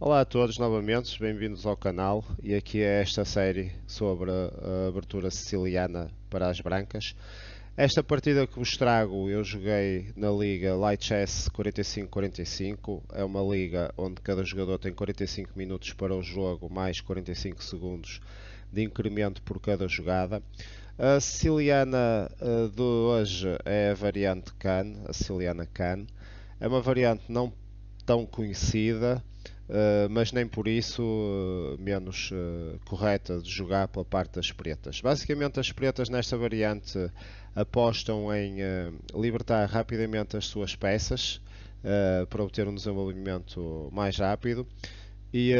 Olá a todos novamente, bem-vindos ao canal e aqui é esta série sobre a abertura siciliana para as brancas. Esta partida que vos trago eu joguei na liga Light Chess 45-45, é uma liga onde cada jogador tem 45 minutos para o jogo, mais 45 segundos de incremento por cada jogada. A siciliana eh, de hoje é a variante Khan, a siciliana Khan, é uma variante não tão conhecida, eh, mas nem por isso eh, menos uh, correta de jogar pela parte das pretas. Basicamente, as pretas nesta variante apostam em libertar rapidamente as suas peças para obter um desenvolvimento mais rápido e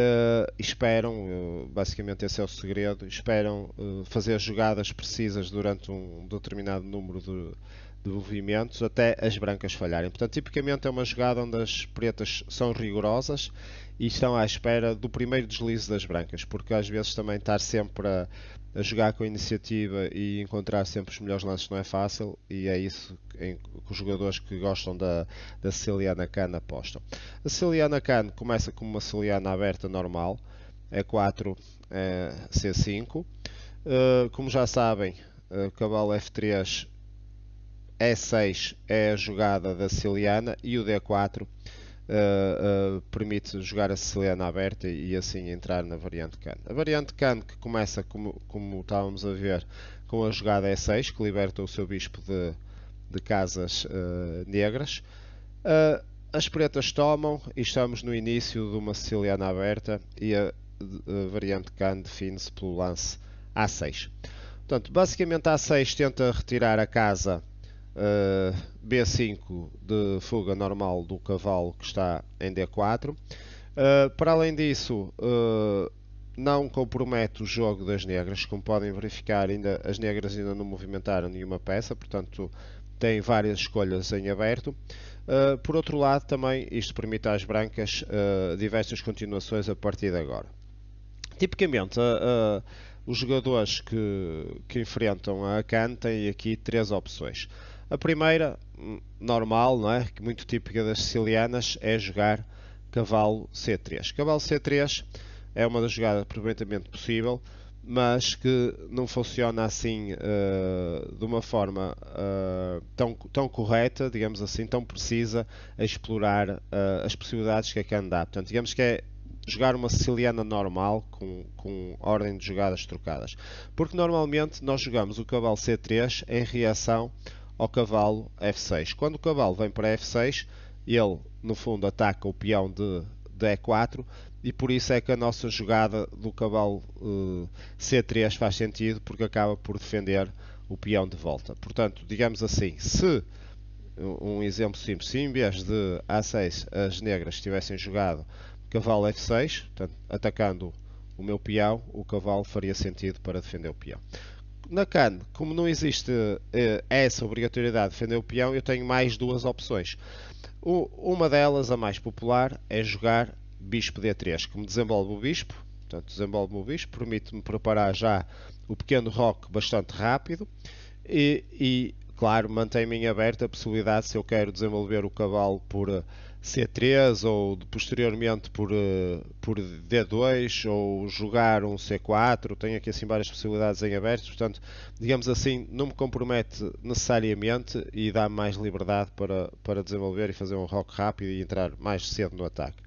esperam basicamente esse é o segredo esperam fazer jogadas precisas durante um determinado número de, de movimentos até as brancas falharem. Portanto, tipicamente é uma jogada onde as pretas são rigorosas e estão à espera do primeiro deslize das brancas, porque às vezes também estar sempre a, a jogar com a iniciativa e encontrar sempre os melhores lances não é fácil e é isso em, que os jogadores que gostam da, da Celiana Khan apostam. A Celiana Khan começa como uma Celiana aberta normal, E4, é, é C5. Uh, eh, como já sabem, uh, cavalo F3, E6 é a jogada da Celiana e o D4 uh, permite jogar a Siciliana aberta e, assim entrar na variante can. A variante can que começa, como, como estávamos a ver, com a jogada E6, que liberta o seu bispo de, de casas uh, negras. as pretas tomam e estamos no início de uma Siciliana aberta e a, a variante can define-se pelo lance A6. Portanto, basicamente A6 tenta retirar a casa uh, ah, B5 de fuga normal do cavalo que está em D4. Uh, ah, para além disso, uh, não compromete o jogo das negras, como podem verificar, ainda, as negras ainda não movimentaram nenhuma peça, portanto tem várias escolhas em aberto. Uh, por outro lado, também isto permite às brancas uh, diversas continuações a partir de agora. Tipicamente, uh, os jogadores que, que enfrentam a Khan têm aqui três opções. A primeira, hum, normal, não é? que muito típica das sicilianas, é jogar cavalo C3. Cavalo C3 é uma das jogadas perfeitamente possível, mas que não funciona assim uh, de uma forma uh, tão, tão correta, digamos assim, tão precisa a explorar uh, as possibilidades que a Khan dá. Portanto, digamos que é jogar uma siciliana normal com, com ordem de jogadas trocadas. Porque normalmente nós jogamos o cavalo C3 em reação ao cavalo F6. Quando o cavalo vem para F6, ele no fundo ataca o peão de, de E4 e por isso é que a nossa jogada do cavalo uh, eh, C3 faz sentido porque acaba por defender o peão de volta. Portanto, digamos assim, se um exemplo simples, se em vez de A6 as negras tivessem jogado cavalo F6, portanto, atacando o meu peão, o cavalo faria sentido para defender o peão na CAN, como não existe eh, essa obrigatoriedade de defender o peão, eu tenho mais duas opções. O, uma delas, a mais popular, é jogar Bispo D3, que me desenvolve o Bispo. Portanto, desenvolve o Bispo, permite-me preparar já o pequeno rock bastante rápido. E, e, claro, mantém-me em aberto a possibilidade se eu quero desenvolver o cavalo por eh, C3 ou posteriormente por, eh, por D2 ou jogar um C4, tenho aqui assim várias possibilidades em aberto, portanto, digamos assim, não me compromete necessariamente e dá mais liberdade para, para desenvolver e fazer um rock rápido e entrar mais cedo no ataque.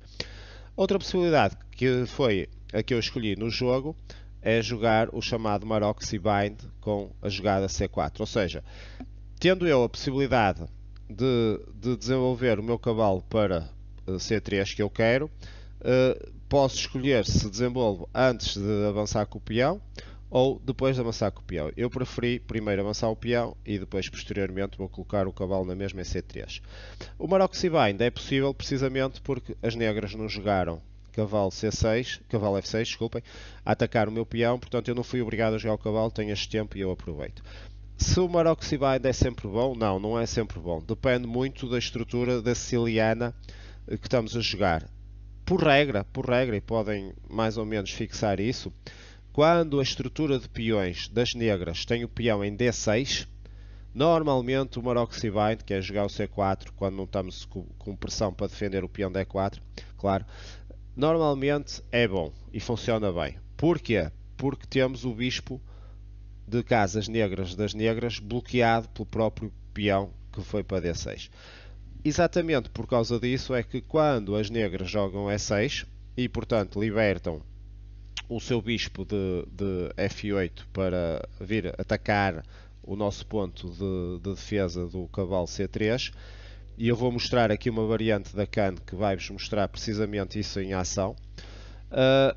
Outra possibilidade que foi a que eu escolhi no jogo é jogar o chamado Maroxy Bind com a jogada C4, ou seja, tendo eu a possibilidade de, de desenvolver o meu cavalo para eh, C3 que eu quero, eh, posso escolher se desenvolvo antes de avançar com o peão ou depois de avançar com o peão. Eu preferi primeiro avançar o peão e depois posteriormente vou colocar o cavalo na mesma C3. O Maroxibind é possível precisamente porque as negras não jogaram cavalo C6, cavalo F6, desculpem, a atacar o meu peão, portanto eu não fui obrigado a jogar o cavalo, tenho este tempo e eu aproveito. Se o maroxibide é sempre bom? Não, não é sempre bom. Depende muito da estrutura da siciliana eh, que estamos a jogar. Por regra, por regra, e podem mais ou menos fixar isso, quando a estrutura de peões das negras tem o peão em D6, normalmente o maroxibide, que é jogar o C4 quando não estamos com pressão para defender o peão D4, claro, normalmente é bom e funciona bem. Porquê? Porque temos o bispo de casas negras das negras, bloqueado pelo próprio peão que foi para D6. Exatamente por causa disso é que quando as negras jogam E6 e, portanto, libertam o seu bispo de, de F8 para vir atacar o nosso ponto de, de defesa do cavalo C3, e eu vou mostrar aqui uma variante da CAN que vai-vos mostrar precisamente isso em ação. Uh,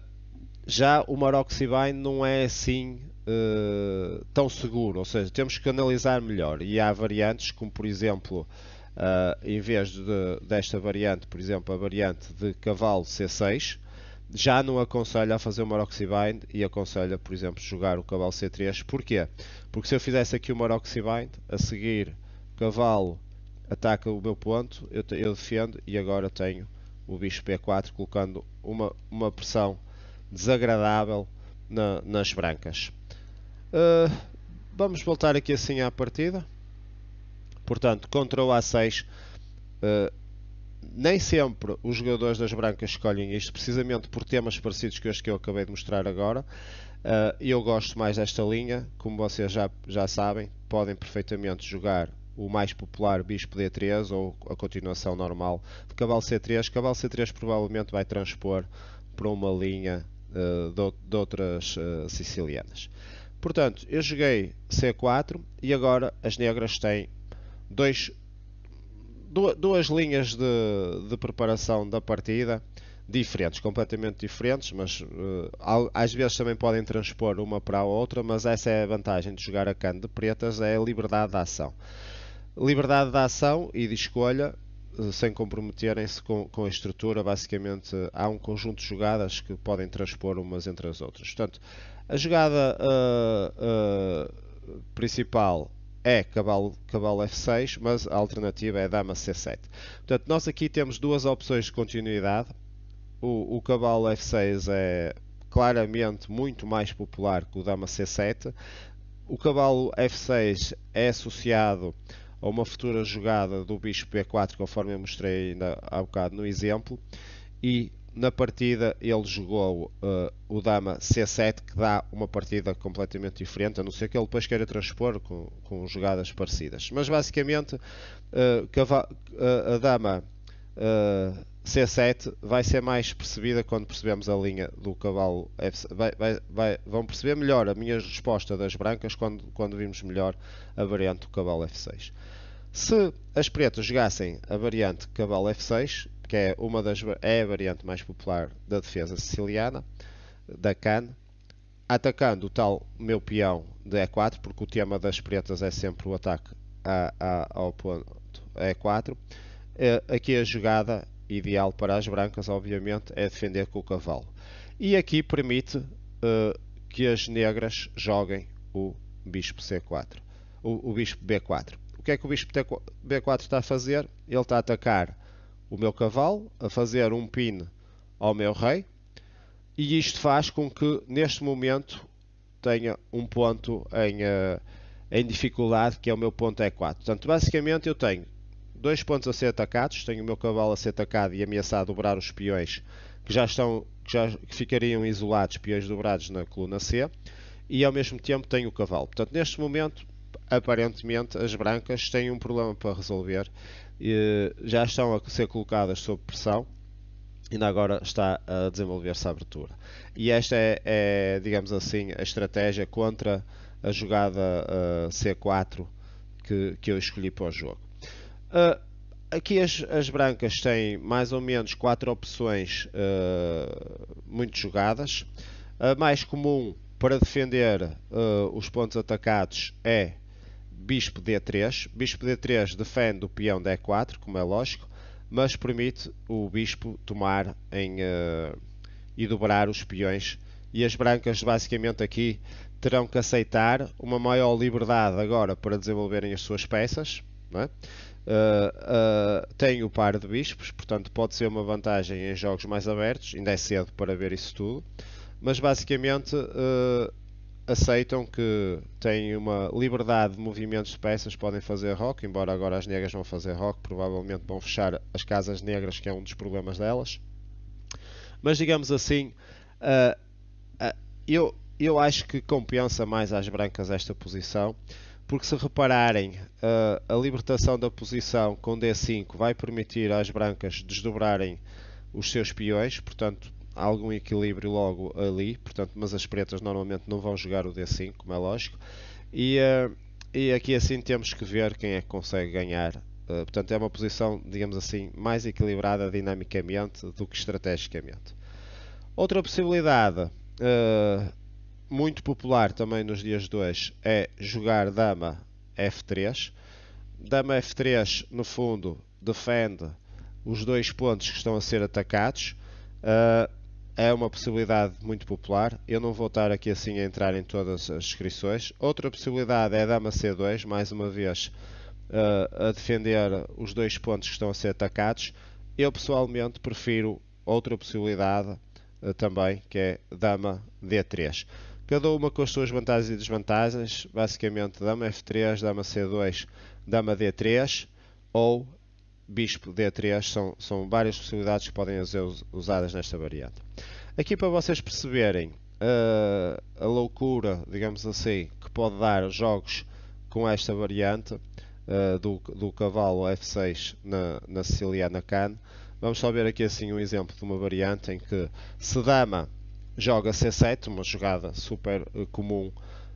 já o Maroxibine não é assim eh, tão seguro, ou seja, temos que analisar melhor. E há variantes como, por exemplo, uh, em vez de, desta variante, por exemplo, a variante de cavalo C6, já não aconselho a fazer o Maroxibind e aconselho, por exemplo, jogar o cavalo C3. Porquê? Porque se eu fizesse aqui o Maroxibind, a seguir cavalo ataca o meu ponto, eu, te, eu defendo e agora tenho o bicho P4 colocando uma, uma pressão desagradável na, nas brancas. Uh, vamos voltar aqui assim à partida. Portanto, Ctrl A6. Uh, nem sempre os jogadores das brancas escolhem isto, precisamente por temas parecidos com este que eu acabei de mostrar agora. Uh, eu gosto mais desta linha, como vocês já, já sabem, podem perfeitamente jogar o mais popular bispo D3 ou a continuação normal de cavalo C3. Cavalo C3 provavelmente vai transpor para uma linha uh, de, de, outras uh, sicilianas. Portanto, eu joguei C4 e agora as negras têm dois, duas linhas de, de preparação da partida diferentes, completamente diferentes, mas uh, às vezes também podem transpor uma para a outra, mas essa é a vantagem de jogar a cano de pretas, é a liberdade de ação. Liberdade de ação e de escolha, uh, sem comprometerem-se com, com, a estrutura, basicamente há um conjunto de jogadas que podem transpor umas entre as outras. Portanto, a jogada uh, uh, principal é cavalo, cavalo F6, mas a alternativa é dama C7. Portanto, nós aqui temos duas opções de continuidade. O, o cavalo F6 é claramente muito mais popular que o dama C7. O cavalo F6 é associado a uma futura jogada do bispo B4, conforme eu mostrei ainda há bocado no exemplo, e na partida ele jogou uh, o dama C7, que dá uma partida completamente diferente, a não ser que ele depois queira transpor com, com jogadas parecidas. Mas basicamente uh, uh a dama uh, C7 vai ser mais percebida quando percebemos a linha do cavalo F... vai, vai, vai, vão perceber melhor a minha resposta das brancas quando, quando vimos melhor a variante do cavalo F6. Se as pretas jogassem a variante cavalo F6, que é, uma das, é a variante mais popular da defesa siciliana, da CAN, atacando o tal meu peão de E4, porque o tema das pretas é sempre o ataque a, a, ao ponto E4. Eh, aqui a jogada ideal para as brancas, obviamente, é defender com o cavalo. E aqui permite uh, que as negras joguem o bispo C4, o, o bispo B4. O que é que o bispo B4 está a fazer? Ele está a atacar o meu cavalo a fazer um pin ao meu rei e isto faz com que neste momento tenha um ponto em, eh, em dificuldade que é o meu ponto E4. Portanto, basicamente eu tenho dois pontos a ser atacados, tenho o meu cavalo a ser atacado e ameaçado a dobrar os peões que já estão que já que ficariam isolados, peões dobrados na coluna C, e ao mesmo tempo tenho o cavalo. Portanto, neste momento aparentemente as brancas têm um problema para resolver já estão a ser colocadas sob pressão ainda agora está a desenvolver-se a abertura. E esta é, é, digamos assim, a estratégia contra a jogada uh, eh, C4 que, que eu escolhi para o jogo. Uh, aqui as, as, brancas têm mais ou menos quatro opções uh, muito jogadas. A mais comum para defender os pontos atacados é bispo D3. Bispo D3 defende o peão d 4 como é lógico, mas permite o bispo tomar em, uh, e dobrar os peões. E as brancas, basicamente, aqui terão que aceitar uma maior liberdade agora para desenvolverem as suas peças. É? Uh, uh, tem o par de bispos, portanto, pode ser uma vantagem em jogos mais abertos. Ainda é cedo para ver isso tudo. Mas basicamente aceitam que têm uma liberdade de movimentos de peças, podem fazer rock, embora agora as negras vão fazer rock, provavelmente vão fechar as casas negras, que é um dos problemas delas. Mas digamos assim, uh, uh, eu, eu acho que compensa mais às brancas esta posição, porque se repararem, uh, a libertação da posição com D5 vai permitir às brancas desdobrarem os seus peões, portanto algum equilíbrio logo ali, portanto, mas as pretas normalmente não vão jogar o D5, como é lógico. E, uh, e aqui assim temos que ver quem é que consegue ganhar. Uh, portanto, é uma posição, digamos assim, mais equilibrada dinamicamente do que estrategicamente. Outra possibilidade, uh, muito popular também nos dias de hoje, é jogar dama F3. Dama F3, no fundo, defende os dois pontos que estão a ser atacados. Uh, é uma possibilidade muito popular. Eu não vou estar aqui assim a entrar em todas as descrições. Outra possibilidade é a dama C2, mais uma vez uh, a defender os dois pontos que estão a ser atacados. Eu pessoalmente prefiro outra possibilidade uh, também, que é dama D3. Cada uma com as suas vantagens e desvantagens, basicamente dama F3, dama C2, dama D3 ou bispo D3 são, são várias possibilidades que podem ser usadas nesta variante. Aqui para vocês perceberem uh, a loucura, digamos assim, que pode dar jogos com esta variante uh, do, do cavalo F6 na, na siciliana Can, vamos só ver aqui assim um exemplo de uma variante em que se dama joga C7, uma jogada super ah, comum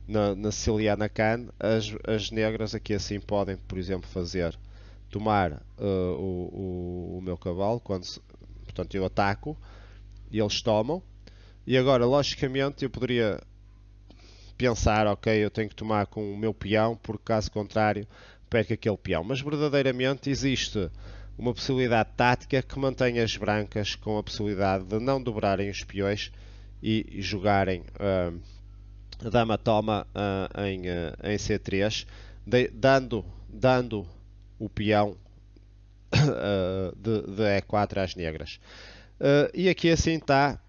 na, na siciliana Can, as, as negras aqui assim podem, por exemplo, fazer tomar uh, o, o, o, meu cavalo, quando se, portanto eu ataco, e eles tomam. E agora, logicamente, eu poderia pensar, ok, eu tenho que tomar com o meu peão, porque caso contrário perco aquele peão. Mas verdadeiramente existe uma possibilidade tática que mantém as brancas com a possibilidade de não dobrarem os peões e jogarem uh, dama-toma uh, em, uh, em C3, de, dando, dando o peão ah, de, de E4 às negras. Ah, e aqui assim está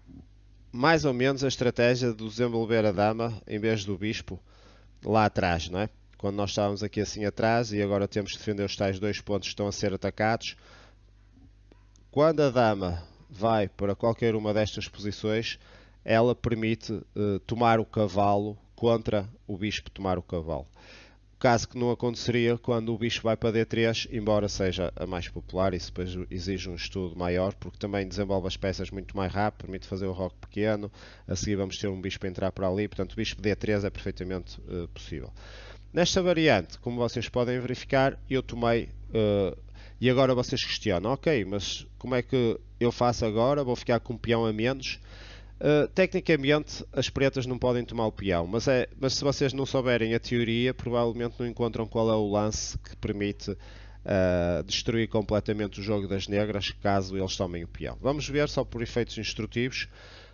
mais ou menos a estratégia de desenvolver a dama em vez do bispo lá atrás, não é? Quando nós estávamos aqui assim atrás e agora temos que defender os tais dois pontos que estão a ser atacados. Quando a dama vai para qualquer uma destas posições, ela permite ah, tomar o cavalo contra o bispo tomar o cavalo. Caso que não aconteceria quando o bicho vai para D3, embora seja a mais popular, isso depois exige um estudo maior, porque também desenvolve as peças muito mais rápido, permite fazer o rock pequeno, a seguir vamos ter um bicho para entrar para ali, portanto o bicho D3 é perfeitamente uh, possível. Nesta variante, como vocês podem verificar, eu tomei uh, e agora vocês questionam, ok, mas como é que eu faço agora? Vou ficar com um peão a menos? Ah, tecnicamente, as pretas não podem tomar o peão, mas, é, mas se vocês não souberem a teoria, provavelmente não encontram qual é o lance que permite uh, destruir completamente o jogo das negras caso eles tomem o peão. Vamos ver só por efeitos instrutivos.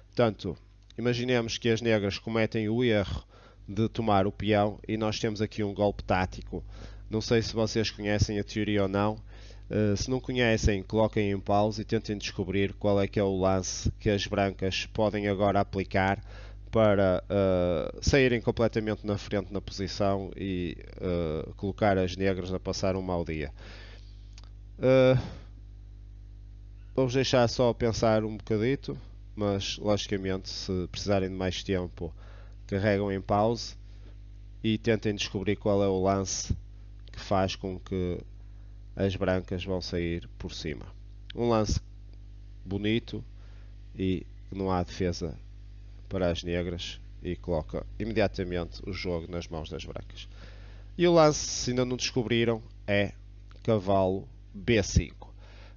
Portanto, imaginemos que as negras cometem o erro de tomar o peão e nós temos aqui um golpe tático. Não sei se vocês conhecem a teoria ou não. Eh, se não conhecem, coloquem em pausa e tentem descobrir qual é que é o lance que as brancas podem agora aplicar para uh, saírem completamente na frente na posição e uh, colocar as negras a passar um mau dia. vamos deixar só pensar um bocadito, mas logicamente se precisarem de mais tempo carregam em pause e tentem descobrir qual é o lance que faz com que as brancas vão sair por cima. Um lance bonito e não há defesa para as negras e coloca imediatamente o jogo nas mãos das brancas. E o lance, se ainda não descobriram, é cavalo B5.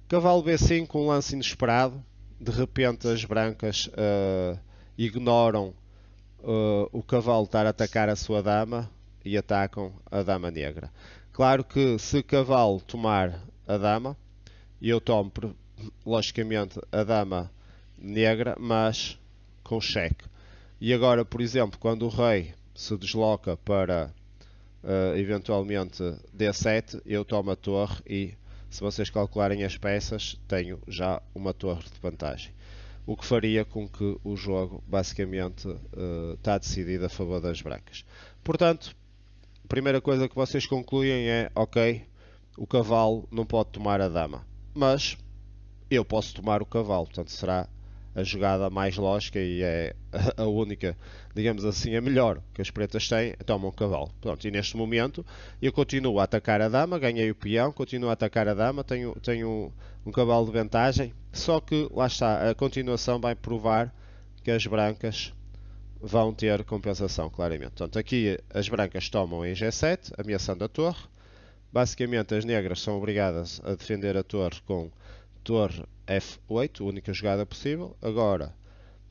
Cavalo B5, um lance inesperado. De repente as brancas uh, ignoram uh, o cavalo estar a atacar a sua dama e atacam a dama negra. Claro que se cavalo tomar a dama, eu tomo logicamente a dama negra, mas com cheque. E agora, por exemplo, quando o rei se desloca para uh, eventualmente D7, eu tomo a torre e se vocês calcularem as peças, tenho já uma torre de vantagem. O que faria com que o jogo basicamente uh, eh, está decidido a favor das brancas. Portanto, primeira coisa que vocês concluem é: ok, o cavalo não pode tomar a dama, mas eu posso tomar o cavalo, portanto será a jogada mais lógica e é a única, digamos assim, a melhor que as pretas têm, é tomam o cavalo. Pronto, e neste momento eu continuo a atacar a dama, ganhei o peão, continuo a atacar a dama, tenho, tenho um cavalo de vantagem, só que lá está, a continuação vai provar que as brancas vão ter compensação, claramente. Portanto, aqui as brancas tomam em G7, ameaçando a torre. Basicamente, as negras são obrigadas a defender a torre com torre F8, única jogada possível. Agora,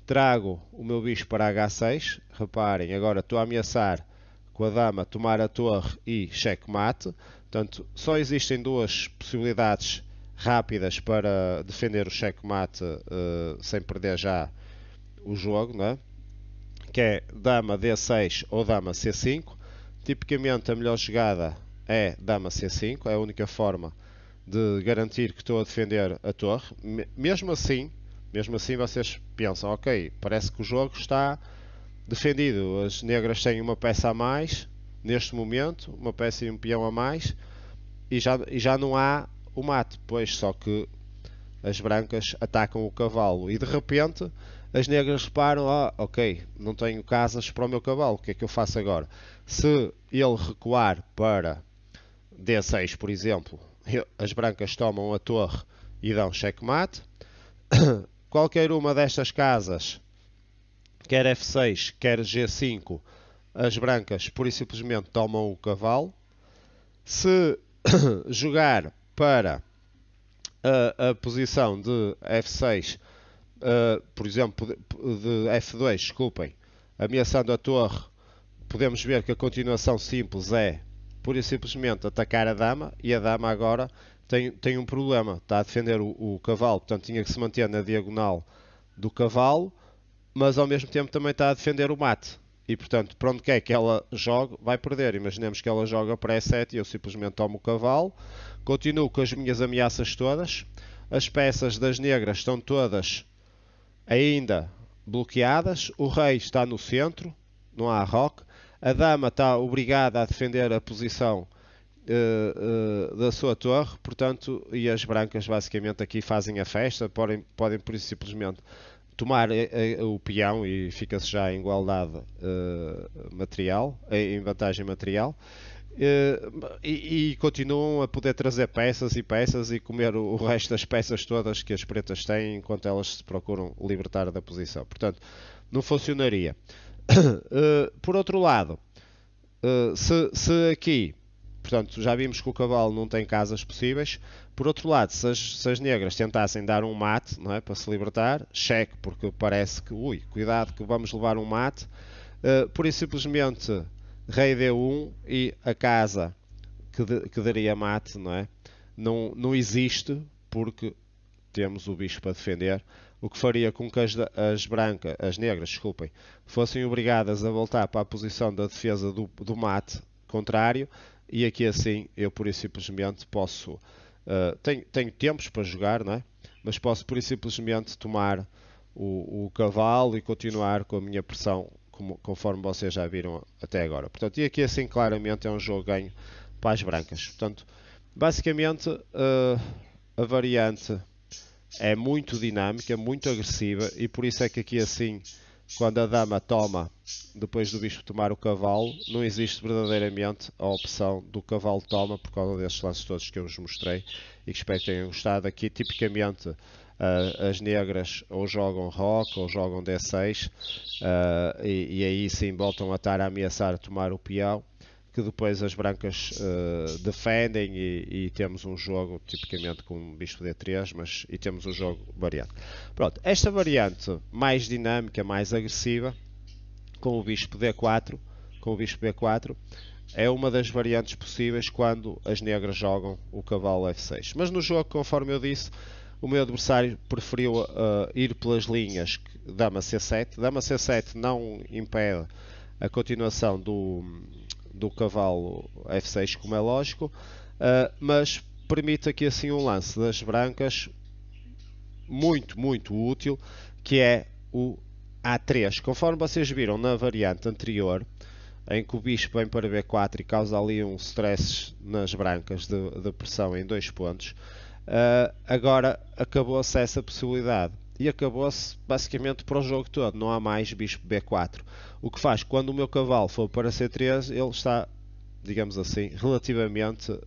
trago o meu bicho para H6. Reparem, agora estou a ameaçar com a dama tomar a torre e checkmate. Portanto, só existem duas possibilidades rápidas para defender o checkmate uh, sem perder já o jogo, não é? que é dama D6 ou dama C5. Tipicamente a melhor jogada é dama C5, é a única forma de garantir que estou a defender a torre. Mesmo assim, mesmo assim vocês pensam, ok, parece que o jogo está defendido. As negras têm uma peça a mais neste momento, uma peça e um peão a mais, e já, e já não há o mate. Pois só que as brancas atacam o cavalo e de repente as negras reparam, ah, ok, não tenho casas para o meu cavalo, o que é que eu faço agora? Se ele recuar para D6, por exemplo, as brancas tomam a torre e dão checkmate. Qualquer uma destas casas, quer F6, quer G5, as brancas pura e simplesmente tomam o cavalo. Se jogar para a, a posição de F6, uh, eh, por exemplo, de F2, desculpem, ameaçando a torre, podemos ver que a continuação simples é, pura e simplesmente, atacar a dama, e a dama agora tem, tem um problema, está a defender o, o cavalo, portanto tinha que se manter na diagonal do cavalo, mas ao mesmo tempo também está a defender o mate. E portanto, para onde quer que ela jogue, vai perder. Imaginemos que ela joga para E7 e eu simplesmente tomo o cavalo. Continuo com as minhas ameaças todas. As peças das negras estão todas ainda bloqueadas. O rei está no centro, não há rock A dama está obrigada a defender a posição uh, uh, da sua torre, portanto, e as brancas basicamente aqui fazem a festa, podem, podem por isso simplesmente tomar eh, eh, o peão e fica-se já em igualdade uh, material, em vantagem material. Uh, e, e, continuam a poder trazer peças e peças e comer o, o, resto das peças todas que as pretas têm enquanto elas se procuram libertar da posição. Portanto, não funcionaria. Uh, por outro lado, se, se aqui Portanto, já vimos que o cavalo não tem casas possíveis. Por outro lado, se as, se as negras tentassem dar um mate é, para se libertar, cheque, porque parece que, ui, cuidado que vamos levar um mate, uh, por simplesmente rei D1 e a casa que, de, que daria mate não, é? não, não existe porque temos o bicho para defender, o que faria com que as, as brancas, as negras, desculpem, fossem obrigadas a voltar para a posição da defesa do, do mate contrário e aqui é assim eu por e simplesmente posso uh, tenho, tenho tempos para jogar, não é? mas posso por e simplesmente tomar o, o cavalo e continuar com a minha pressão como, conforme vocês já viram até agora. Portanto, e aqui é assim claramente é um jogo ganho para as brancas. Portanto, basicamente uh, a variante é muito dinâmica, muito agressiva e por isso é que aqui é assim quando a dama toma, depois do bispo tomar o cavalo, não existe verdadeiramente a opção do cavalo toma, por causa desses lances todos que eu vos mostrei e que espero que tenham gostado. Aqui, tipicamente, uh, as negras ou jogam rock ou jogam D6 uh, ah, e, e, aí sim voltam a estar a ameaçar tomar o peão que depois as brancas uh, defendem e, e, temos um jogo tipicamente com bispo D3, mas e temos um jogo variante. Pronto, esta variante mais dinâmica, mais agressiva, com o bispo D4, com o bispo B4, é uma das variantes possíveis quando as negras jogam o cavalo F6. Mas no jogo, conforme eu disse, o meu adversário preferiu uh, ir pelas linhas dama C7. Dama C7 não impede a continuação do, do cavalo F6, como é lógico, uh, mas permite aqui assim um lance das brancas muito, muito útil, que é o A3. Conforme vocês viram na variante anterior, em que o bicho vem para B4 e causa ali um stress nas brancas de, de pressão em dois pontos, uh, agora acabou-se essa possibilidade e acabou-se basicamente para o jogo todo. Não há mais bispo B4. O que faz quando o meu cavalo for para C3, ele está, digamos assim, relativamente uh,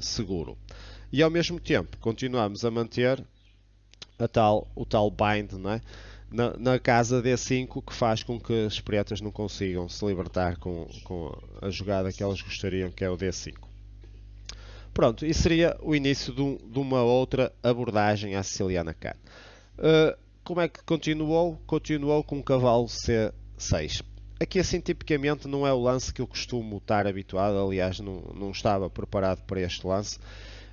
seguro. E ao mesmo tempo, continuamos a manter a tal, o tal bind é? na, na, casa D5, que faz com que as pretas não consigam se libertar com, com a jogada que elas gostariam, que é o D5. Pronto, e seria o início de, um, de uma outra abordagem à siciliana cá. Uh, eh, como é que continuou? Continuou com o cavalo C6. Aqui assim tipicamente não é o lance que eu costumo estar habituado, aliás não, não estava preparado para este lance.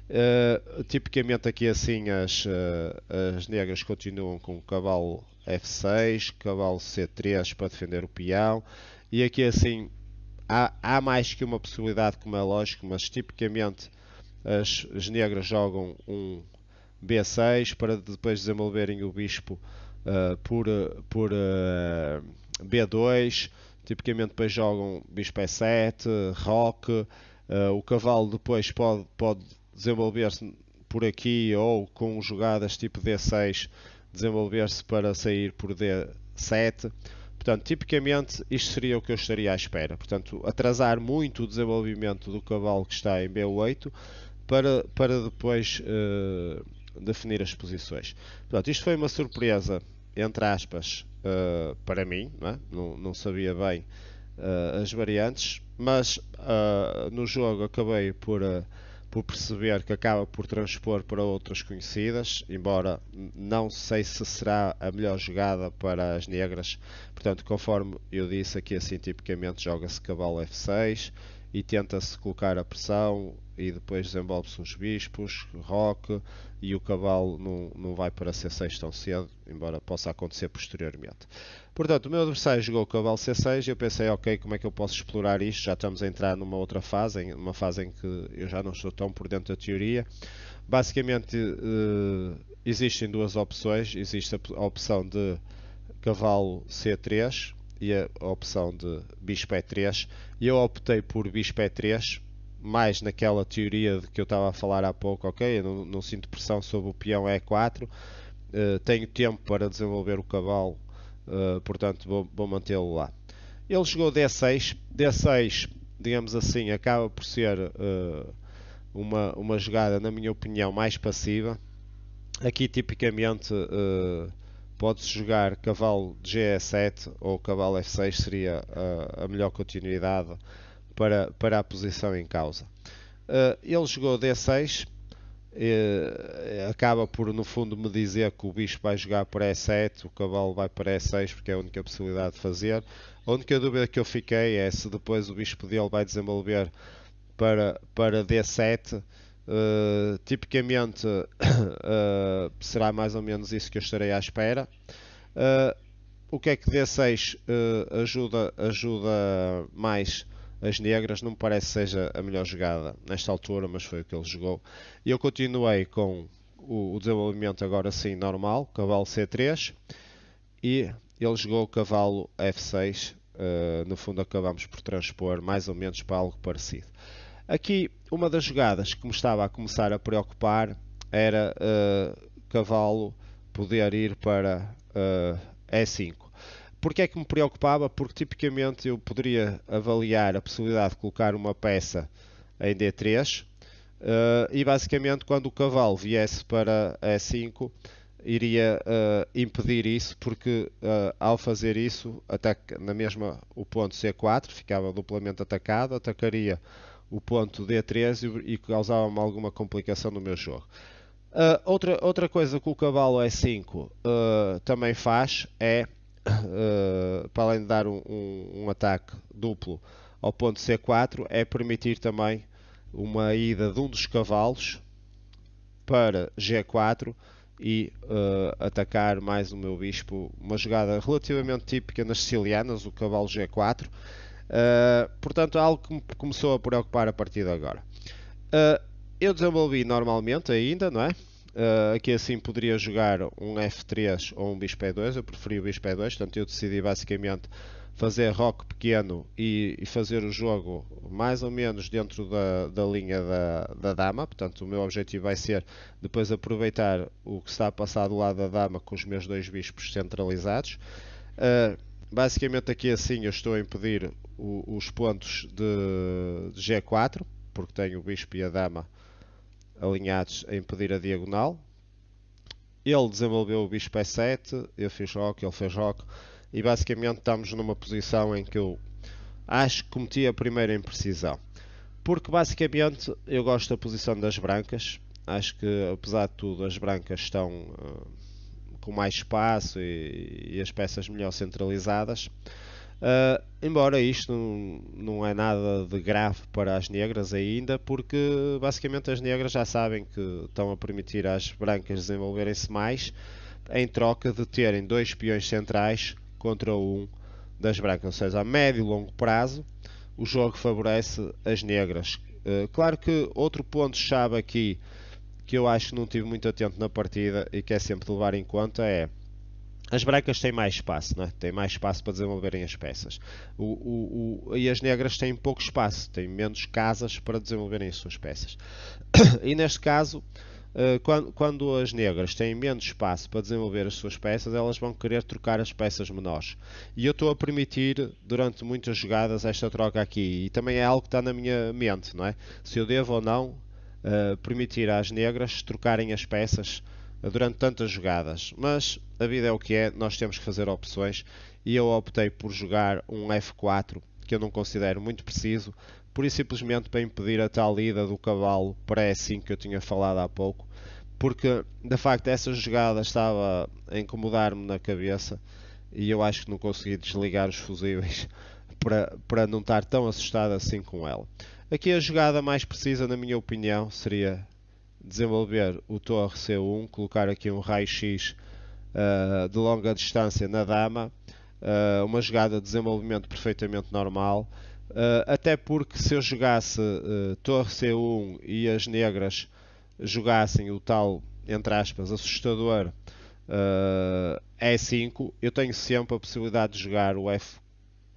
Uh, tipicamente aqui assim as, uh, as negras continuam com o cavalo F6, cavalo C3 para defender o peão e aqui assim há, há mais que uma possibilidade como é lógico, mas tipicamente as, as negras jogam um B6 para depois desenvolverem o bispo uh, por, por uh, ah, B2. Tipicamente depois jogam bispo E7, roque. Uh, o cavalo depois pode, pode desenvolver-se por aqui ou com jogadas tipo D6 desenvolver-se para sair por D7. Portanto, tipicamente isto seria o que eu estaria à espera. Portanto, atrasar muito o desenvolvimento do cavalo que está em B8 para, para depois uh, definir as posições. Portanto, isto foi uma surpresa, entre aspas, uh, para mim, não, é? não, não sabia bem uh, as variantes, mas uh, no jogo acabei por, por perceber que acaba por transpor para outras conhecidas, embora não sei se será a melhor jogada para as negras. Portanto, conforme eu disse aqui, assim tipicamente joga-se cavalo F6 e tenta-se colocar a pressão e depois desenvolve-se os bispos, roque e o cavalo não, não vai para C6 tão cedo, embora possa acontecer posteriormente. Portanto, o meu adversário jogou o cavalo C6 e eu pensei, ok, como é que eu posso explorar isto? Já estamos a entrar numa outra fase, numa fase em que eu já não estou tão por dentro da teoria. Basicamente, eh, existem duas opções. Existe a opção de cavalo C3 e a opção de bispo E3. Eu optei por bispo E3 mais naquela teoria de que eu estava a falar há pouco, ok? Eu não, não sinto pressão sobre o peão E4, uh, eh, tenho tempo para desenvolver o cavalo, uh, portanto vou, vou mantê-lo lá. Ele chegou D6, D6, digamos assim, acaba por ser uh, uma, uma jogada, na minha opinião, mais passiva. Aqui tipicamente pode-se jogar cavalo G7 ou cavalo F6 seria a melhor continuidade para, para a posição em causa. Uh, ele jogou D6, uh, eh, acaba por, no fundo, me dizer que o bicho vai jogar para E7, o cavalo vai para E6, porque é a única possibilidade de fazer. A única dúvida que eu fiquei é se depois o bispo dele vai desenvolver para, para D7. Uh, eh, tipicamente uh, será mais ou menos isso que eu estarei à espera. Uh, o que é que D6 ajuda, ajuda mais as negras não me parece que seja a melhor jogada nesta altura, mas foi o que ele jogou. E eu continuei com o, o desenvolvimento agora sim normal, cavalo C3, e ele jogou o cavalo F6, uh, eh, no fundo acabamos por transpor mais ou menos para algo parecido. Aqui, uma das jogadas que me estava a começar a preocupar era uh, cavalo poder ir para uh, eh, E5. Porquê é que me preocupava? Porque tipicamente eu poderia avaliar a possibilidade de colocar uma peça em D3 uh, eh, e basicamente quando o cavalo viesse para E5 iria uh, impedir isso porque uh, ao fazer isso ataca, na mesma o ponto C4 ficava duplamente atacado, atacaria o ponto D3 e, e causava-me alguma complicação no meu jogo. outra, outra coisa que o cavalo E5 também faz é eh, para além de dar um, um, um, ataque duplo ao ponto C4, é permitir também uma ida de um dos cavalos para G4 e uh, atacar mais o meu bispo. Uma jogada relativamente típica nas sicilianas, o cavalo G4. Uh, eh, portanto, é algo que me começou a preocupar a partir de agora. eu desenvolvi normalmente ainda, não é? Uh, ah, aqui assim poderia jogar um F3 ou um Bispo E2, eu preferi o Bispo E2, portanto eu decidi basicamente fazer rock pequeno e, e, fazer o jogo mais ou menos dentro da, da linha da, da, dama, portanto o meu objetivo vai ser depois aproveitar o que está a passar do lado da dama com os meus dois bispos centralizados. Uh, basicamente aqui assim eu estou a impedir o, os pontos de, de G4, porque tenho o bispo e a dama alinhados a impedir a diagonal. Ele desenvolveu o bispo E7, eu fiz rock, ele fez rock, e basicamente estamos numa posição em que eu acho que cometi a primeira imprecisão. Porque basicamente eu gosto da posição das brancas, acho que apesar de tudo as brancas estão uh, com mais espaço e, e as peças melhor centralizadas. Ah, embora isto não, é nada de grave para as negras ainda, porque basicamente as negras já sabem que estão a permitir às brancas desenvolverem-se mais em troca de terem dois peões centrais contra um das brancas. Ou seja, a médio e longo prazo o jogo favorece as negras. Ah, claro que outro ponto-chave aqui que eu acho que não tive muito atento na partida e que é sempre de levar em conta é as brancas têm mais espaço, não é? têm mais espaço para desenvolverem as peças. O, o, o, e as negras têm pouco espaço, têm menos casas para desenvolverem as suas peças. E neste caso, eh, quando, quando, as negras têm menos espaço para desenvolver as suas peças, elas vão querer trocar as peças menores. E eu estou a permitir durante muitas jogadas esta troca aqui. E também é algo que está na minha mente, não é? Se eu devo ou não uh, permitir às negras trocarem as peças durante tantas jogadas, mas a vida é o que é, nós temos que fazer opções e eu optei por jogar um F4 que eu não considero muito preciso, por e simplesmente para impedir a tal ida do cavalo para E5 que eu tinha falado há pouco, porque de facto essa jogada estava a incomodar-me na cabeça e eu acho que não consegui desligar os fusíveis para, para não estar tão assustado assim com ela. Aqui a jogada mais precisa, na minha opinião, seria desenvolver o torre C1, colocar aqui um raio-x uh, de longa distância na dama, uh, uma jogada de desenvolvimento perfeitamente normal, uh, até porque se eu jogasse torre C1 e as negras jogassem o tal, entre aspas, assustador E5, eu tenho sempre a possibilidade de jogar o F4,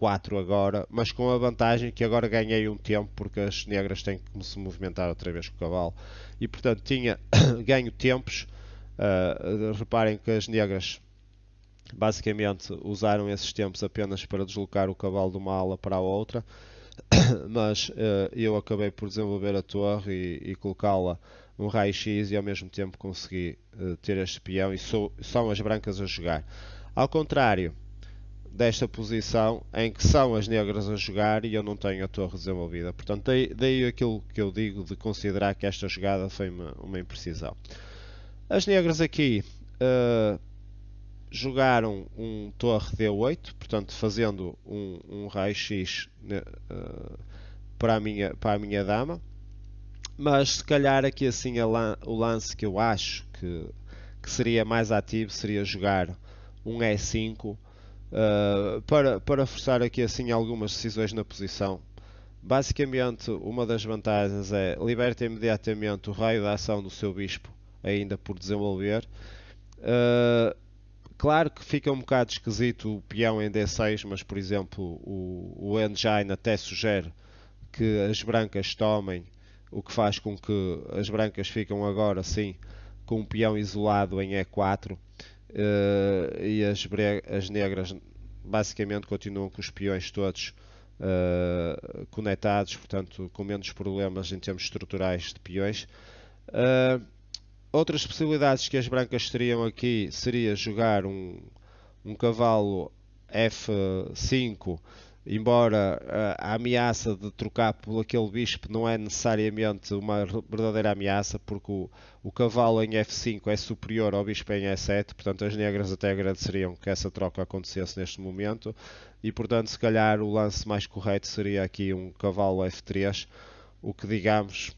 4 agora, mas com a vantagem que agora ganhei um tempo porque as negras têm que se movimentar outra vez com o cavalo e portanto tinha ganho tempos. Uh, reparem que as negras basicamente usaram esses tempos apenas para deslocar o cavalo de uma ala para a outra, mas uh, eu acabei por desenvolver a torre e, e colocá-la um raio-x e ao mesmo tempo consegui uh, ter este peão e sou, são as brancas a jogar. Ao contrário, desta posição em que são as negras a jogar e eu não tenho a torre desenvolvida. Portanto, daí, aquilo que eu digo de considerar que esta jogada foi uma, uma imprecisão. As negras aqui uh, jogaram um torre D8, portanto, fazendo um, um raio-x uh, para, a minha, para a minha dama. Mas se calhar aqui assim lan o lance que eu acho que, que seria mais ativo seria jogar um E5 ah, para, para forçar aqui assim algumas decisões na posição. Basicamente, uma das vantagens é liberta imediatamente o raio da ação do seu bispo, ainda por desenvolver. Uh, claro que fica um bocado esquisito o peão em D6, mas por exemplo, o, o Engine até sugere que as brancas tomem, o que faz com que as brancas ficam agora sim com um peão isolado em E4 eh, e as, as, negras basicamente continuam com os peões todos uh, conectados, portanto com menos problemas em termos estruturais de peões. Uh, outras possibilidades que as brancas teriam aqui seria jogar um, um cavalo F5 embora eh, a ameaça de trocar por aquele bispo não é necessariamente uma verdadeira ameaça, porque o, o, cavalo em F5 é superior ao bispo em E7, portanto as negras até agradeceriam que essa troca acontecesse neste momento, e portanto se calhar o lance mais correto seria aqui um cavalo F3, o que digamos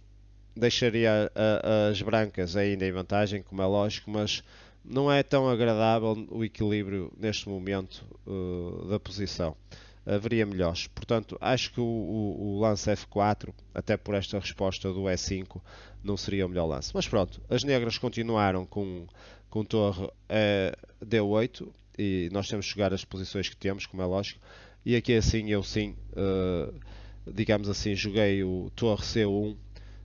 deixaria a, eh, a, as brancas ainda em vantagem, como é lógico, mas não é tão agradável o equilíbrio neste momento uh, da posição haveria melhores. Portanto, acho que o, o, o, lance F4, até por esta resposta do E5, não seria o melhor lance. Mas pronto, as negras continuaram com, com torre eh, D8 e nós temos que jogar as posições que temos, como é lógico. E aqui assim eu sim, eh, digamos assim, joguei o torre C1,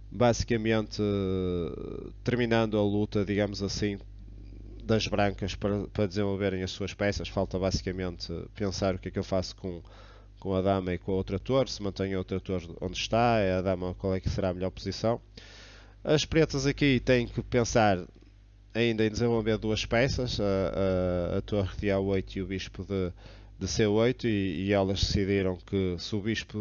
basicamente eh, terminando a luta, digamos assim, das brancas para, para desenvolverem as suas peças. Falta basicamente pensar o que é que eu faço com, com a dama e com a outra torre, se mantenho a outra torre onde está, é a dama qual é que será a melhor posição. As pretas aqui têm que pensar ainda em desenvolver duas peças, a, a, a torre de A8 e o bispo de, de C8, e, e, elas decidiram que se o bispo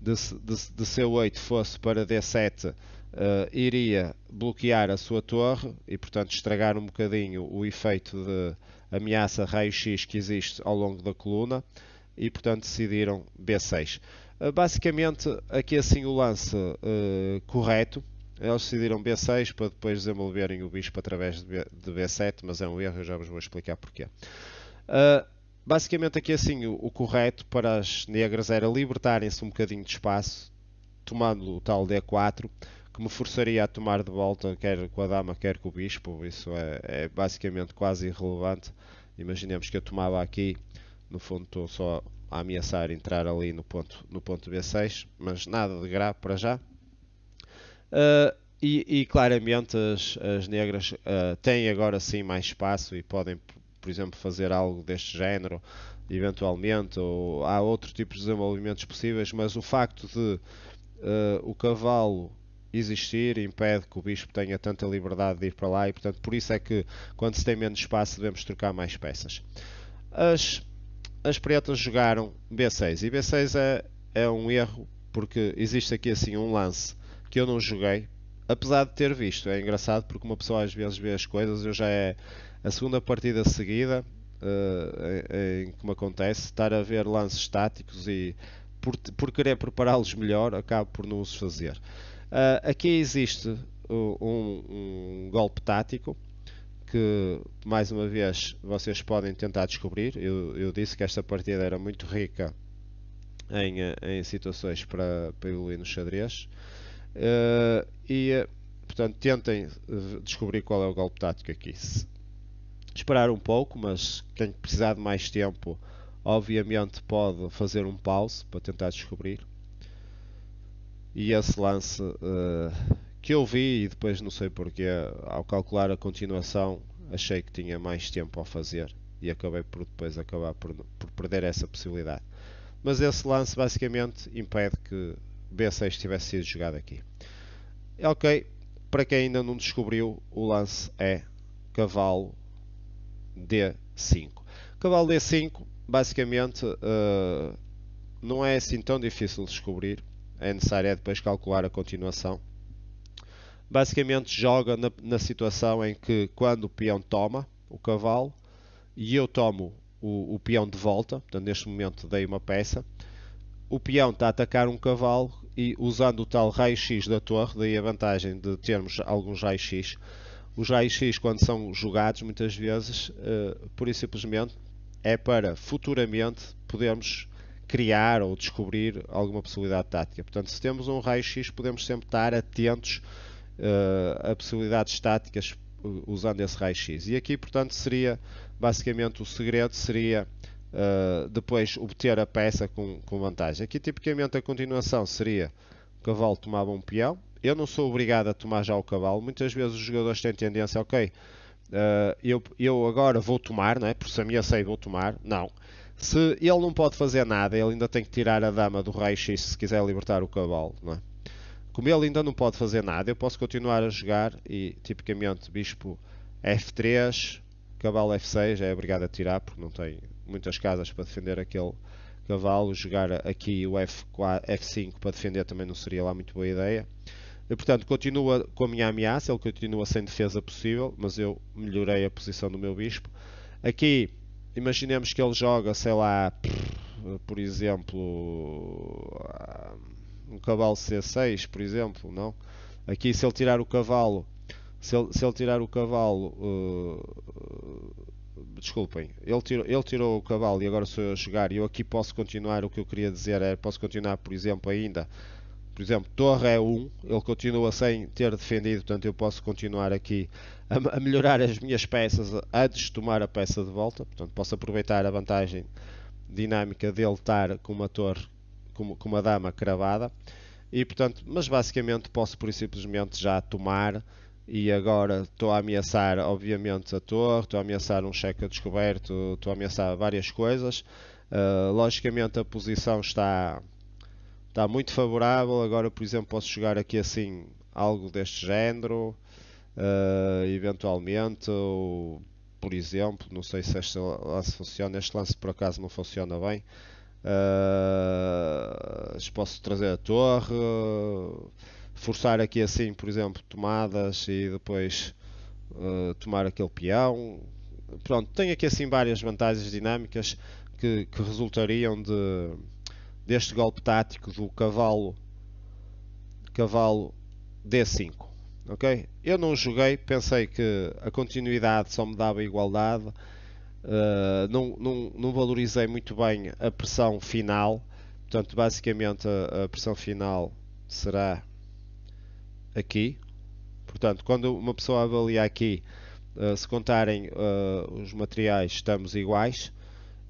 de, de, de, de C8 fosse para D7, uh, iria bloquear a sua torre e, portanto, estragar um bocadinho o efeito de ameaça raio-x que existe ao longo da coluna e, portanto, decidiram B6. Uh, eh, basicamente, aqui assim o lance uh, correto. Eles decidiram B6 para depois desenvolverem o bispo através de, B, 7 mas é um erro, eu já vos vou explicar porquê. Uh, basicamente aqui assim o, o, correto para as negras era libertarem-se um bocadinho de espaço, tomando o tal D4, que me forçaria a tomar de volta, quer com a dama, quer com o bispo. Isso é, é basicamente quase irrelevante. Imaginemos que eu tomava aqui, no fundo estou só a ameaçar entrar ali no ponto, no ponto B6, mas nada de grave para já. Uh, e, e, claramente as, as negras uh, têm agora sim mais espaço e podem, por exemplo, fazer algo deste género, eventualmente, ou há outros tipos de desenvolvimentos possíveis, mas o facto de uh, o cavalo existir impede que o bispo tenha tanta liberdade de ir para lá e, portanto, por isso é que quando se tem menos espaço devemos trocar mais peças. As, as pretas jogaram B6 e B6 é, é um erro porque existe aqui assim um lance que eu não joguei, apesar de ter visto. É engraçado porque uma pessoa às vezes vê as coisas, eu já é a segunda partida seguida uh, em, em que me acontece estar a ver lances estáticos e por, por querer prepará-los melhor acabo por não os fazer. Uh, aqui existe um, um, golpe tático que, mais uma vez, vocês podem tentar descobrir. Eu, eu disse que esta partida era muito rica em, ah, em situações para, para evoluir no xadrez. Uh, e, portanto, tentem descobrir qual é o golpe tático aqui. Esperar um pouco, mas quem precisar de mais tempo, obviamente, pode fazer um pause para tentar descobrir. E esse lance uh, que eu vi e depois não sei porquê, ao calcular a continuação, achei que tinha mais tempo a fazer e acabei por depois acabar por, por perder essa possibilidade. Mas esse lance basicamente impede que B6 tivesse sido jogado aqui. É ok, para quem ainda não descobriu, o lance é cavalo D5. Cavalo D5 basicamente uh, não é assim tão difícil de descobrir é necessário é depois calcular a continuação. Basicamente joga na, na situação em que quando o peão toma o cavalo e eu tomo o, o peão de volta, portanto neste momento dei uma peça, o peão está a atacar um cavalo e usando o tal raio-x da torre, daí a vantagem de termos alguns raios-x, os raios-x quando são jogados muitas vezes, uh, por e simplesmente, é para futuramente podermos criar ou descobrir alguma possibilidade tática. Portanto, se temos um raio-x, podemos sempre estar atentos uh, a possibilidades táticas eh, usando esse raio-x. E aqui, portanto, seria basicamente o segredo seria uh, depois obter a peça com, com, vantagem. Aqui, tipicamente, a continuação seria o cavalo tomava um peão. Eu não sou obrigado a tomar já o cavalo. Muitas vezes os jogadores têm tendência, ok, uh, eu, eu agora vou tomar, não é? porque se ameacei vou tomar. Não. Se ele não pode fazer nada, ele ainda tem que tirar a dama do rei X se quiser libertar o cavalo, não é? Como ele ainda não pode fazer nada, eu posso continuar a jogar e tipicamente bispo F3, cavalo F6 é obrigado a tirar porque não tem muitas casas para defender aquele cavalo. Jogar aqui o F4, F5 para defender também não seria lá muito boa ideia. E, portanto, continua com a minha ameaça, ele continua sem defesa possível, mas eu melhorei a posição do meu bispo. Aqui imaginemos que ele joga, sei lá, por exemplo, um cavalo C6, por exemplo, não? Aqui se ele tirar o cavalo, se ele, se ele tirar o cavalo, uh, desculpem, ele tirou, ele tirou o cavalo e agora sou eu a jogar e eu aqui posso continuar o que eu queria dizer, é, posso continuar, por exemplo, ainda por exemplo, Torre é 1, ele continua sem ter defendido, portanto eu posso continuar aqui a, a melhorar as minhas peças antes de tomar a peça de volta, portanto posso aproveitar a vantagem dinâmica dele estar com uma torre, com, com uma dama cravada, e portanto, mas basicamente posso por simplesmente já tomar, e agora estou a ameaçar obviamente a torre, estou a ameaçar um cheque a descoberto, estou a ameaçar várias coisas, uh, logicamente a posição está está muito favorável. Agora, por exemplo, posso jogar aqui assim algo deste género, uh, eventualmente, ou por exemplo, não sei se este lance funciona, este lance por acaso não funciona bem. Uh, posso trazer a torre, forçar aqui assim, por exemplo, tomadas e depois uh, tomar aquele peão. Pronto, tenho aqui assim várias vantagens dinâmicas que, que resultariam de, deste golpe tático do cavalo cavalo D5. Ok? Eu não joguei, pensei que a continuidade só me dava igualdade. Uh, não, não, não, valorizei muito bem a pressão final. Portanto, basicamente a, a pressão final será aqui. Portanto, quando uma pessoa avalia aqui, uh, se contarem uh, os materiais, estamos iguais.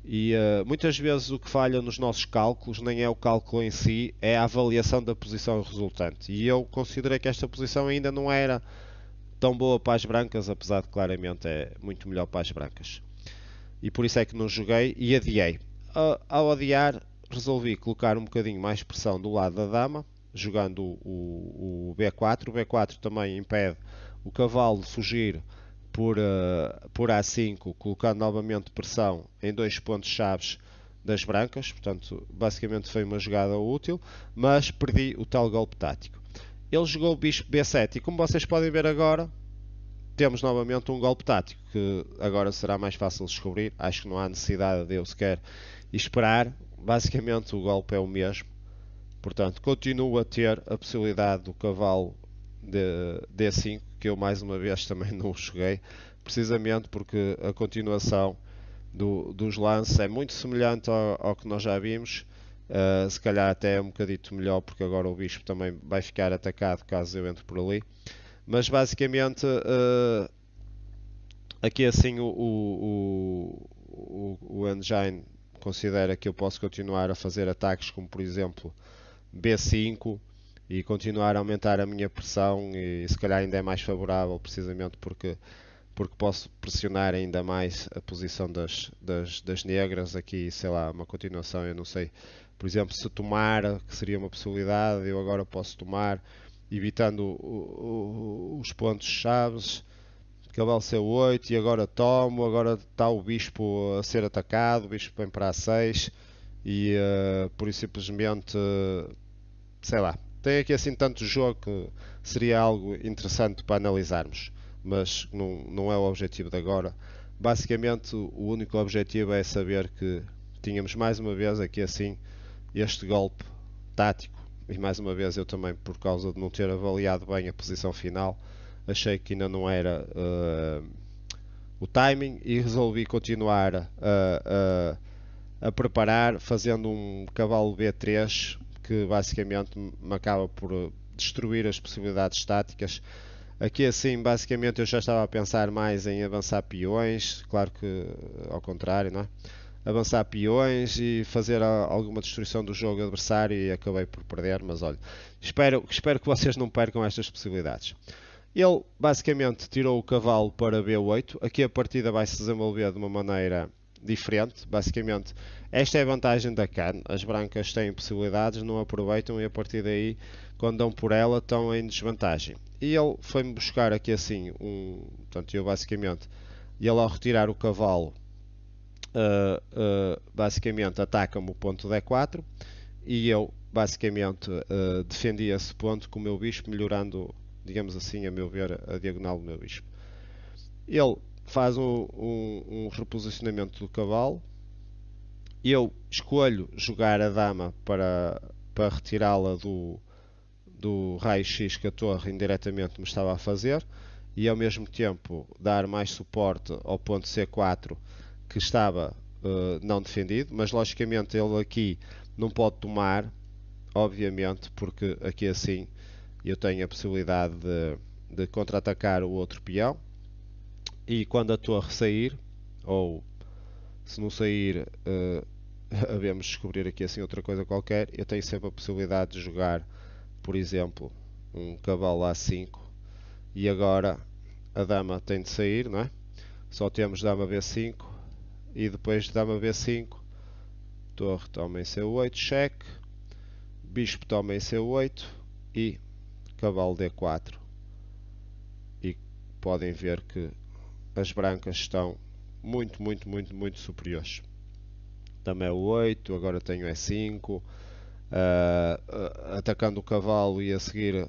E uh, muitas vezes o que falha nos nossos cálculos nem é o cálculo em si, é a avaliação da posição resultante. E eu considerei que esta posição ainda não era tão boa para as brancas, apesar de claramente é muito melhor para as brancas. E por isso é que não joguei e adiei. Uh, ao adiar, resolvi colocar um bocadinho mais pressão do lado da dama, jogando o, o, o B4. O B4 também impede o cavalo de fugir por, uh, por A5, colocando novamente pressão em dois pontos chaves das brancas, portanto, basicamente foi uma jogada útil, mas perdi o tal golpe tático. Ele jogou o bispo B7 e como vocês podem ver agora, temos novamente um golpe tático que agora será mais fácil descobrir. Acho que não há necessidade de eu sequer esperar. Basicamente o golpe é o mesmo. Portanto, continuo a ter a possibilidade do cavalo D5, que eu mais uma vez também não cheguei, precisamente porque a continuação do, dos lances é muito semelhante ao, ao que nós já vimos. Uh, se calhar até é um bocadito melhor porque agora o bispo também vai ficar atacado caso eu entre por ali mas basicamente uh, aqui assim o, o, o, o, engine considera que eu posso continuar a fazer ataques como por exemplo B5 e continuar a aumentar a minha pressão e se calhar ainda é mais favorável precisamente porque porque posso pressionar ainda mais a posição das, das, das negras aqui, sei lá, uma continuação, eu não sei, por exemplo, se tomar, que seria uma possibilidade, eu agora posso tomar, evitando o, o, os pontos chaves, cavalo C8 e agora tomo, agora está o bispo a ser atacado, o bispo vem para A6 e uh, por isso simplesmente, sei lá, tem aqui assim tanto jogo que seria algo interessante para analisarmos, mas não, não é o objetivo de agora. Basicamente, o único objetivo é saber que tínhamos mais uma vez aqui assim este golpe tático e mais uma vez eu também por causa de não ter avaliado bem a posição final achei que ainda não era uh, o timing e resolvi continuar a, a, a, preparar fazendo um cavalo B3 que basicamente me acaba por eh, destruir as possibilidades estáticas. Aqui assim, basicamente eu já estava a pensar mais em avançar peões, claro que eh, ao contrário, não é? Avançar peões e fazer alguma destruição do jogo adversário e acabei por perder, mas olha, espero, espero que vocês não percam estas possibilidades. Ele basicamente tirou o cavalo para B8, aqui a partida vai se desenvolver de uma maneira diferente, basicamente esta é a vantagem da CAN. As brancas têm possibilidades, não aproveitam e a partir daí, quando dão por ela, estão em desvantagem. E ele foi-me buscar aqui assim, um, portanto, eu basicamente, e ele ao retirar o cavalo, uh, uh, basicamente ataca-me o ponto D4 e eu basicamente uh, defendi esse ponto com o meu bispo, melhorando, digamos assim, a meu ver, a diagonal do meu bispo. Ele faz um, um, um reposicionamento do cavalo eu escolho jogar a dama para, para retirá-la do, do raio-x que a torre indiretamente me estava a fazer e ao mesmo tempo dar mais suporte ao ponto C4 que estava uh, não defendido, mas logicamente ele aqui não pode tomar, obviamente, porque aqui assim eu tenho a possibilidade de, de contra-atacar o outro peão e quando a torre sair, ou se não sair, uh, devemos descobrir aqui assim outra coisa qualquer, eu tenho sempre a possibilidade de jogar, por exemplo, um cavalo A5 e agora a dama tem de sair, não é? Só temos dama B5 e depois dama B5, torre toma em C8, cheque, bispo toma em C8 e cavalo D4. E podem ver que as brancas estão muito, muito, muito, muito superiores também é 8, agora tenho é 5. Uh, ah, ah, atacando o cavalo e a seguir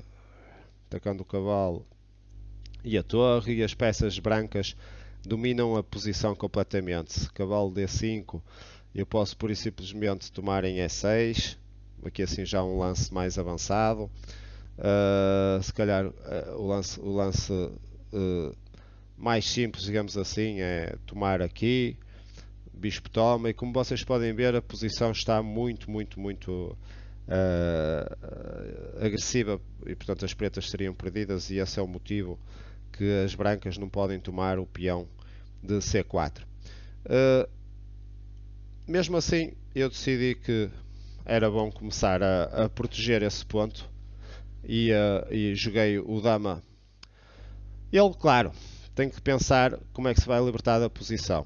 atacando o cavalo e a torre e as peças brancas dominam a posição completamente. Se cavalo D5 eu posso por e simplesmente tomar em é E6, aqui assim já um lance mais avançado. Uh, se calhar uh, o lance, o lance mais simples, digamos assim, é tomar aqui, Bispo toma, e como vocês podem ver, a posição está muito, muito, muito uh, agressiva e, portanto, as pretas seriam perdidas, e esse é o motivo que as brancas não podem tomar o peão de C4. Uh, eh, mesmo assim, eu decidi que era bom começar a, a proteger esse ponto e, uh, e joguei o dama. Ele, claro, tem que pensar como é que se vai libertar da posição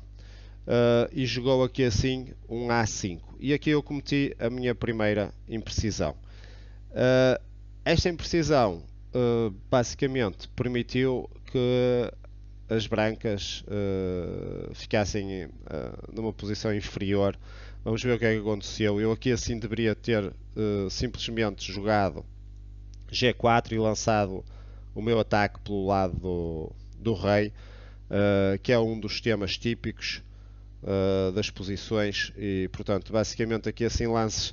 uh, e jogou aqui assim um A5. E aqui eu cometi a minha primeira imprecisão. Uh, esta imprecisão uh, basicamente permitiu que as brancas ficassem numa posição inferior. Vamos ver o que é que aconteceu. Eu aqui assim deveria ter simplesmente jogado G4 e lançado o meu ataque pelo lado do, do rei, uh, que é um dos temas típicos eh, das posições e, portanto, basicamente aqui assim lances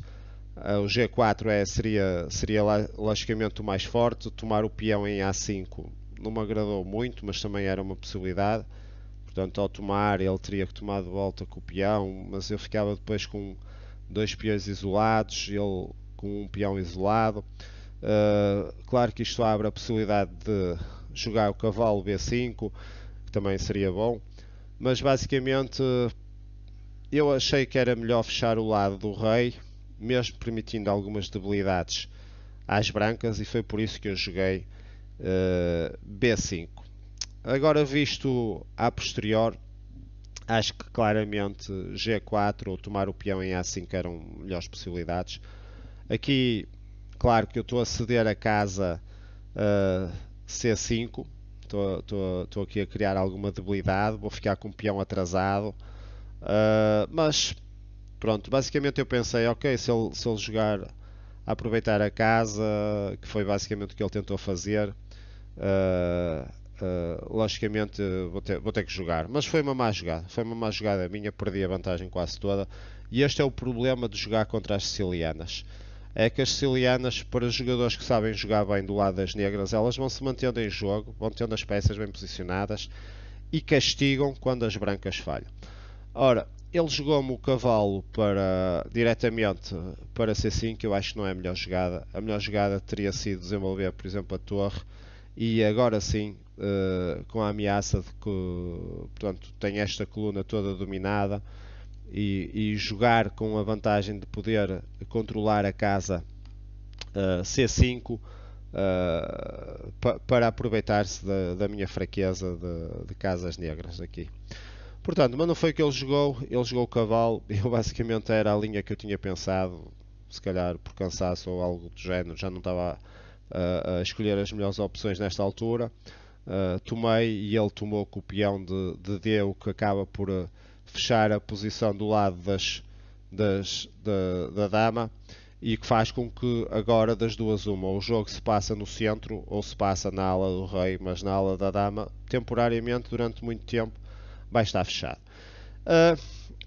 uh, eh, o G4 é, seria, seria logicamente o mais forte, tomar o peão em A5 não me agradou muito, mas também era uma possibilidade, portanto ao tomar ele teria que tomar de volta com o peão, mas eu ficava depois com dois peões isolados, ele com um peão isolado, uh, claro que isto abre a possibilidade de jogar o cavalo B5, que também seria bom, mas basicamente eu achei que era melhor fechar o lado do rei, mesmo permitindo algumas debilidades às brancas, e foi por isso que eu joguei uh, eh, B5. Agora, visto a posterior, acho que claramente G4 ou tomar o peão em A5 eram melhores possibilidades. Aqui, claro que eu estou a ceder a casa uh, eh, C5, Estou aqui a criar alguma debilidade, vou ficar com um peão atrasado. Uh, mas pronto, basicamente eu pensei, ok, se ele, se ele jogar a aproveitar a casa, que foi basicamente o que ele tentou fazer, uh, uh, logicamente vou ter, vou ter que jogar. Mas foi uma má jogada, foi uma má jogada minha, perdi a vantagem quase toda. E este é o problema de jogar contra as sicilianas é que as sicilianas, para jogadores que sabem jogar bem do lado das negras, elas vão se mantendo em jogo, vão tendo as peças bem posicionadas e castigam quando as brancas falham. Ora, ele jogou-me o cavalo para diretamente para C5, eu acho que não é a melhor jogada. A melhor jogada teria sido desenvolver, por exemplo, a torre e agora sim, eh, com a ameaça de que portanto, tem esta coluna toda dominada e, e, jogar com a vantagem de poder controlar a casa uh, C5 uh, pa, para aproveitar-se da, da, minha fraqueza de, de, casas negras aqui. Portanto, mas não foi o que ele jogou, ele jogou o cavalo, eu basicamente era a linha que eu tinha pensado, se calhar por cansaço ou algo do género, já não estava a, a escolher as melhores opções nesta altura. Uh, tomei e ele tomou com o peão de, de D, o que acaba por uh, fechar a posição do lado das, das, da, da dama e que faz com que agora das duas uma, o jogo se passa no centro ou se passa na ala do rei, mas na ala da dama, temporariamente, durante muito tempo, vai estar fechado. Uh,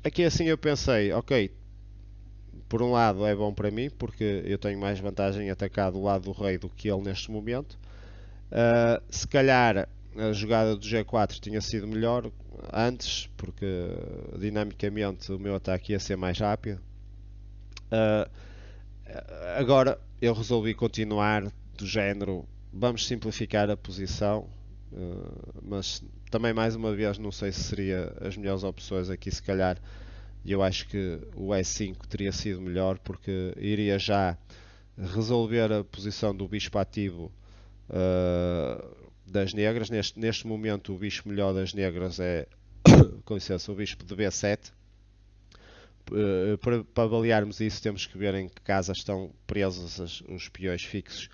aqui assim eu pensei, ok, por um lado é bom para mim, porque eu tenho mais vantagem em atacar do lado do rei do que ele neste momento. Uh, se calhar a jogada do G4 tinha sido melhor, antes, porque dinamicamente o meu ataque ia ser mais rápido. Uh, agora eu resolvi continuar do género, vamos simplificar a posição, uh, mas também mais uma vez não sei se seria as melhores opções aqui se calhar eu acho que o E5 teria sido melhor porque iria já resolver a posição do bispo ativo uh, das negras. Neste, neste momento, o bispo melhor das negras é, com licença, o bispo de B7. Eh, para, para avaliarmos isso, temos que ver em que casas estão presos as, os peões fixos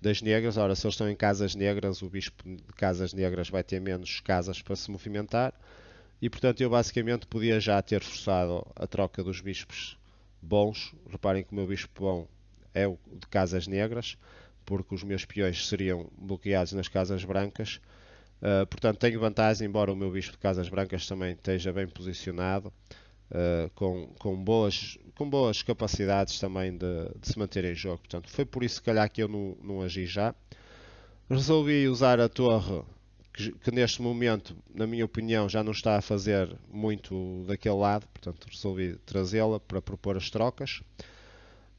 das negras. Ora, se eles estão em casas negras, o bispo de casas negras vai ter menos casas para se movimentar. E, portanto, eu basicamente podia já ter forçado a troca dos bispos bons. Reparem que o meu bispo bom é o de casas negras porque os meus peões seriam bloqueados nas casas brancas. Uh, portanto, tenho vantagem, embora o meu bispo de casas brancas também esteja bem posicionado, uh, com, com, boas, com boas capacidades também de, de, se manter em jogo. Portanto, foi por isso, se calhar, que eu não, não agi já. Resolvi usar a torre, que, que, neste momento, na minha opinião, já não está a fazer muito daquele lado, portanto, resolvi trazê-la para propor as trocas.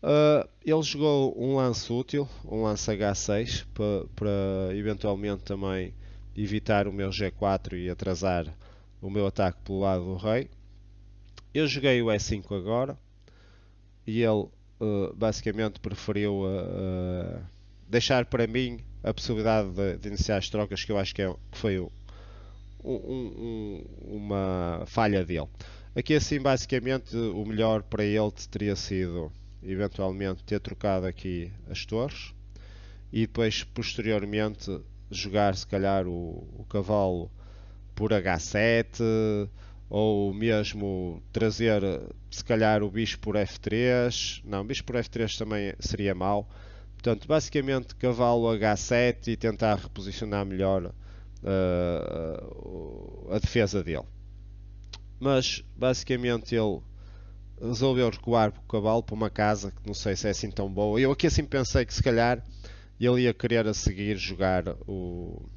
Uh, ele jogou um lance útil, um lance H6, para eventualmente também evitar o meu G4 e atrasar o meu ataque pelo lado do rei. Eu joguei o E5 agora e ele uh, basicamente preferiu uh, deixar para mim a possibilidade de, de, iniciar as trocas, que eu acho que, é, que foi um, um, uma falha dele. Aqui assim basicamente o melhor para ele teria sido eventualmente ter trocado aqui as torres e depois posteriormente jogar se calhar o, o cavalo por H7 ou mesmo trazer se calhar o bicho por F3 não, bicho por F3 também seria mau portanto basicamente cavalo H7 e tentar reposicionar melhor uh, a defesa dele mas basicamente ele resolveu recuar para o cavalo para uma casa que não sei se é assim tão boa. Eu aqui assim pensei que se calhar ele ia querer a seguir jogar o,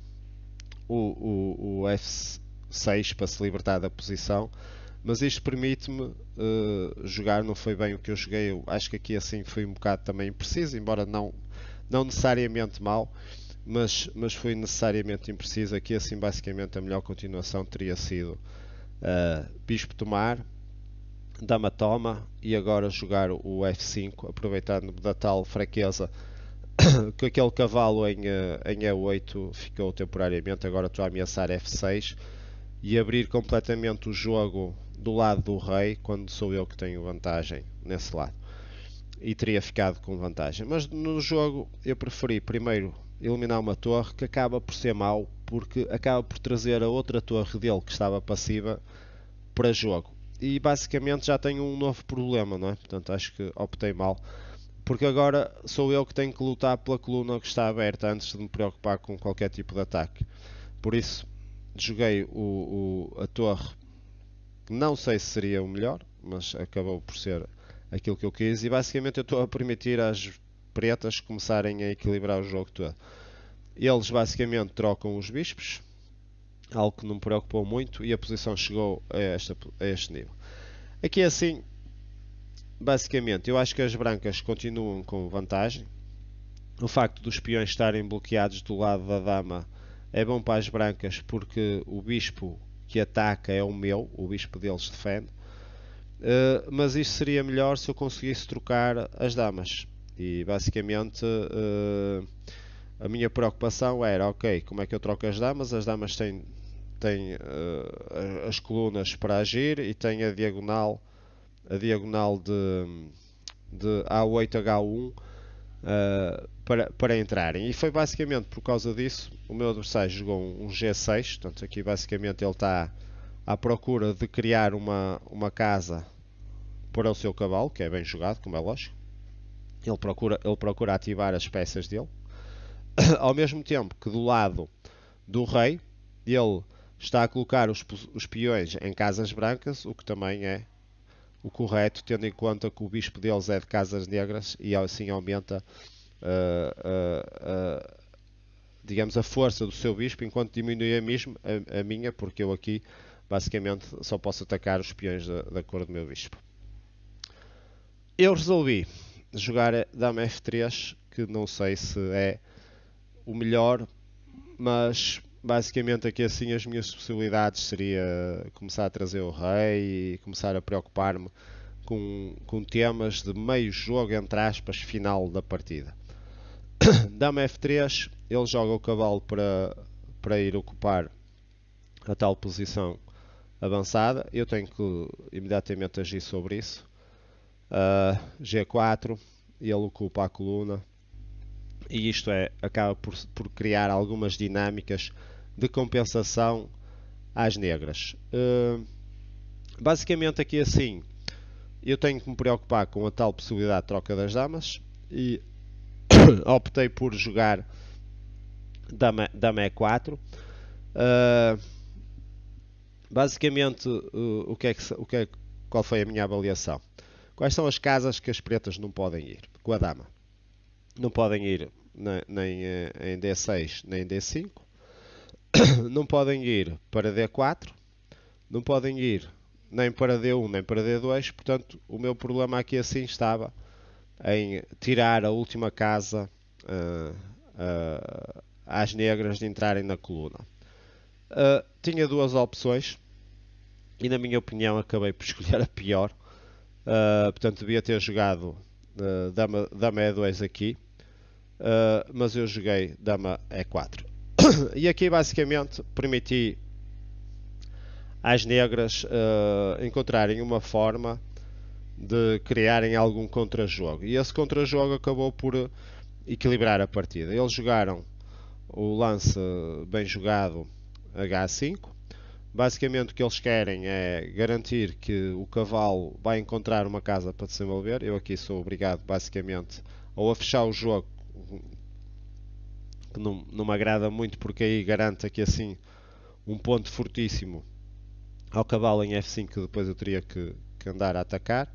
o, o, o F6 para se libertar da posição. Mas isto permite-me uh, jogar, não foi bem o que eu joguei. Eu acho que aqui assim foi um bocado também impreciso, embora não, não necessariamente mal, mas, mas foi necessariamente impreciso. Aqui assim basicamente a melhor continuação teria sido uh, Bispo tomar, dama toma e agora jogar o F5, aproveitando da tal fraqueza que aquele cavalo em, eh, em E8 ficou temporariamente, agora estou a ameaçar F6 e abrir completamente o jogo do lado do rei, quando sou eu que tenho vantagem nesse lado. E teria ficado com vantagem. Mas no jogo eu preferi primeiro eliminar uma torre que acaba por ser mau, porque acaba por trazer a outra torre dele que estava passiva para jogo e basicamente já tenho um novo problema, não é? Portanto, acho que optei mal. Porque agora sou eu que tenho que lutar pela coluna que está aberta antes de me preocupar com qualquer tipo de ataque. Por isso, joguei o, o a torre, não sei se seria o melhor, mas acabou por ser aquilo que eu quis. E basicamente eu estou a permitir às pretas começarem a equilibrar o jogo todo. Eles basicamente trocam os bispos, algo que não me preocupou muito e a posição chegou a, esta, a este nível. Aqui é assim, basicamente, eu acho que as brancas continuam com vantagem. O facto dos peões estarem bloqueados do lado da dama é bom para as brancas porque o bispo que ataca é o meu, o bispo deles defende. Uh, mas isto seria melhor se eu conseguisse trocar as damas. E basicamente uh, a minha preocupação era, ok, como é que eu troco as damas? As damas têm tem uh, as colunas para agir e tem a diagonal a diagonal de, de A8H1 uh, eh, para, para entrarem. E foi basicamente por causa disso o meu adversário jogou um, G6, portanto aqui basicamente ele está à procura de criar uma, uma casa para o seu cavalo, que é bem jogado, como é lógico. Ele procura, ele procura ativar as peças dele. Ao mesmo tempo que do lado do rei, ele está a colocar os, os peões em casas brancas, o que também é o correto, tendo em conta que o bispo deles é de casas negras e assim aumenta, uh, uh, uh, digamos, a força do seu bispo, enquanto diminui a, mesmo, a, a, minha, porque eu aqui basicamente só posso atacar os peões da, da cor do meu bispo. Eu resolvi jogar dama f3, que não sei se é o melhor, mas basicamente aqui assim as minhas possibilidades seria começar a trazer o rei e começar a preocupar-me com, com temas de meio jogo, entre aspas, final da partida. Dama F3, ele joga o cavalo para, para ir ocupar a tal posição avançada. Eu tenho que imediatamente agir sobre isso. Uh, ah, G4, ele ocupa a coluna e isto é, acaba por, por criar algumas dinâmicas de compensação às negras. Hum, basicamente aqui assim, eu tenho que me preocupar com a tal possibilidade de troca das damas e optei por jogar dama, dama E4. Hum, basicamente, o que é que, o que é, qual foi a minha avaliação? Quais são as casas que as pretas não podem ir com a dama? Não podem ir né, eh, nem em D6 nem em D5, não podem ir para D4, não podem ir nem para D1 nem para D2, portanto o meu problema aqui assim estava em tirar a última casa uh, uh, às negras de entrarem na coluna. Uh, tinha duas opções e na minha opinião acabei por escolher a pior. portanto devia ter jogado dama, dama E2 aqui, mas eu joguei dama E4 e aqui basicamente permiti às negras uh, encontrarem uma forma de criarem algum contrajogo. E esse contrajogo acabou por equilibrar a partida. Eles jogaram o lance bem jogado H5. Basicamente o que eles querem é garantir que o cavalo vai encontrar uma casa para desenvolver. Eu aqui sou obrigado basicamente ou a fechar o jogo que não, não me agrada muito porque aí garanta que assim um ponto fortíssimo ao cavalo em F5 que depois eu teria que, que andar a atacar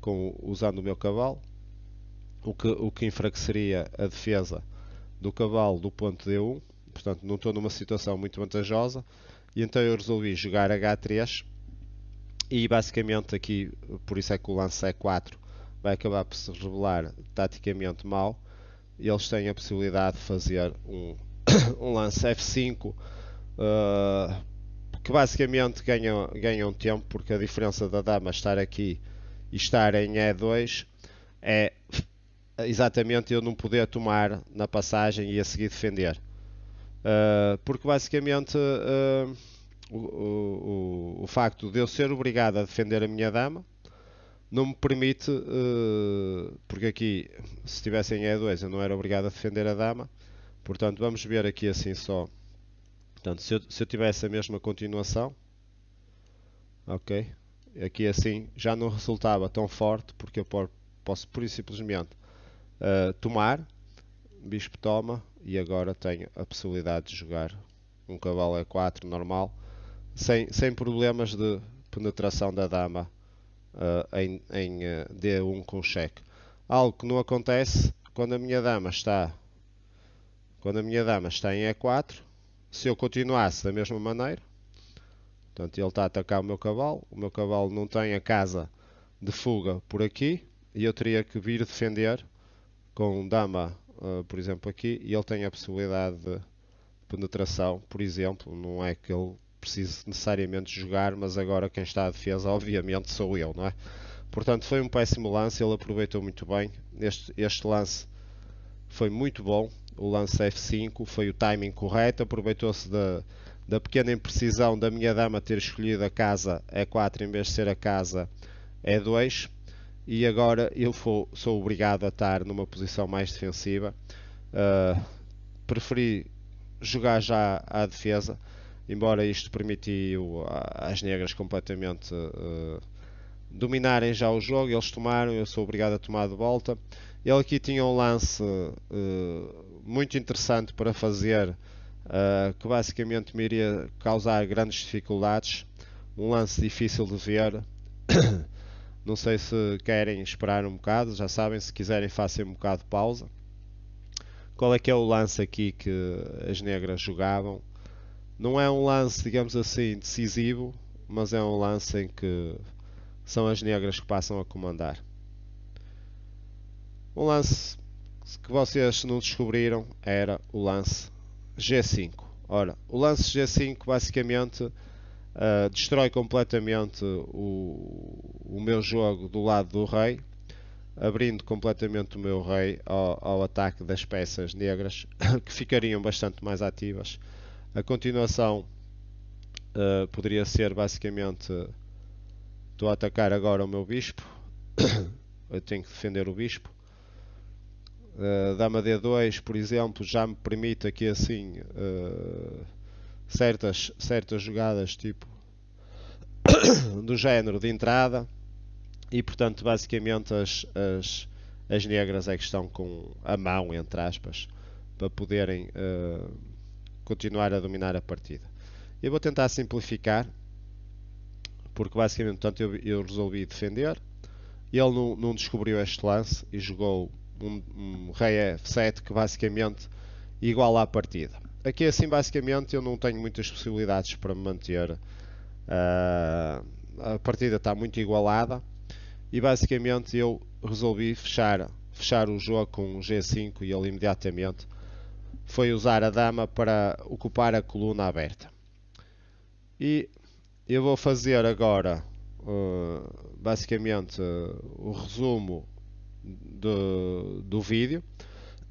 com, usando o meu cavalo o que, o que enfraqueceria a defesa do cavalo do ponto D1 portanto não estou numa situação muito vantajosa e então eu resolvi jogar H3 e basicamente aqui por isso é que o lance é 4 vai acabar por se revelar taticamente mal eles têm a possibilidade de fazer um, um lance F5 uh, ah, que basicamente ganham, ganham tempo porque a diferença da dama estar aqui e estar em E2 é exatamente eu não poder tomar na passagem e a seguir defender. Uh, porque basicamente uh, o, o, o, o facto de eu ser obrigado a defender a minha dama não me permite, uh, porque aqui, se tivessem E2, eu não era obrigado a defender a dama. Portanto, vamos ver aqui assim só. Portanto, se eu, se eu tivesse a mesma continuação, ok, aqui assim já não resultava tão forte, porque eu posso, por e simplesmente, uh, tomar, bispo toma, e agora tenho a possibilidade de jogar um cavalo E4 normal, sem, sem problemas de penetração da dama eh, em, em eh, D1 com o cheque. Algo que não acontece quando a minha dama está quando a minha dama está em E4, se eu continuasse da mesma maneira, portanto ele está a atacar o meu cavalo, o meu cavalo não tem a casa de fuga por aqui, e eu teria que vir defender com dama, uh, por exemplo, aqui, e ele tem a possibilidade de penetração, por exemplo, não é que ele preciso necessariamente jogar, mas agora quem está à defesa, obviamente, sou eu, não é? Portanto, foi um péssimo lance, ele aproveitou muito bem. Este, este lance foi muito bom, o lance F5, foi o timing correto, aproveitou-se da, da pequena imprecisão da minha dama ter escolhido a casa E4 em vez de ser a casa E2 e agora eu for, sou obrigado a estar numa posição mais defensiva. Uh, preferi jogar já à defesa embora isto permitiu às negras completamente uh, dominarem já o jogo, eles tomaram, eu sou obrigado a tomar de volta. Ele aqui tinha um lance uh, muito interessante para fazer, uh, que basicamente me iria causar grandes dificuldades, um lance difícil de ver. Não sei se querem esperar um bocado, já sabem, se quiserem façam um bocado de pausa. Qual é que é o lance aqui que as negras jogavam? Não é um lance, digamos assim, decisivo, mas é um lance em que são as negras que passam a comandar. Um lance que vocês não descobriram era o lance G5. Ora, o lance G5 basicamente uh, destrói completamente o, o meu jogo do lado do rei, abrindo completamente o meu rei ao, ao ataque das peças negras, que ficariam bastante mais ativas a continuação uh, poderia ser basicamente estou a atacar agora o meu bispo, eu tenho que defender o bispo. Uh, dama D2, por exemplo, já me permite aqui assim uh, certas, certas jogadas tipo do género de entrada e portanto basicamente as, as, as negras é que estão com a mão entre aspas para poderem uh, continuar a dominar a partida. Eu vou tentar simplificar, porque basicamente portanto, eu, eu resolvi defender. Ele não, não, descobriu este lance e jogou um, um rei F7 que basicamente iguala a partida. Aqui assim basicamente eu não tenho muitas possibilidades para me manter. Uh, a partida está muito igualada e basicamente eu resolvi fechar, fechar o jogo com um G5 e ele imediatamente foi usar a dama para ocupar a coluna aberta. E eu vou fazer agora uh, basicamente uh, o resumo do, do vídeo.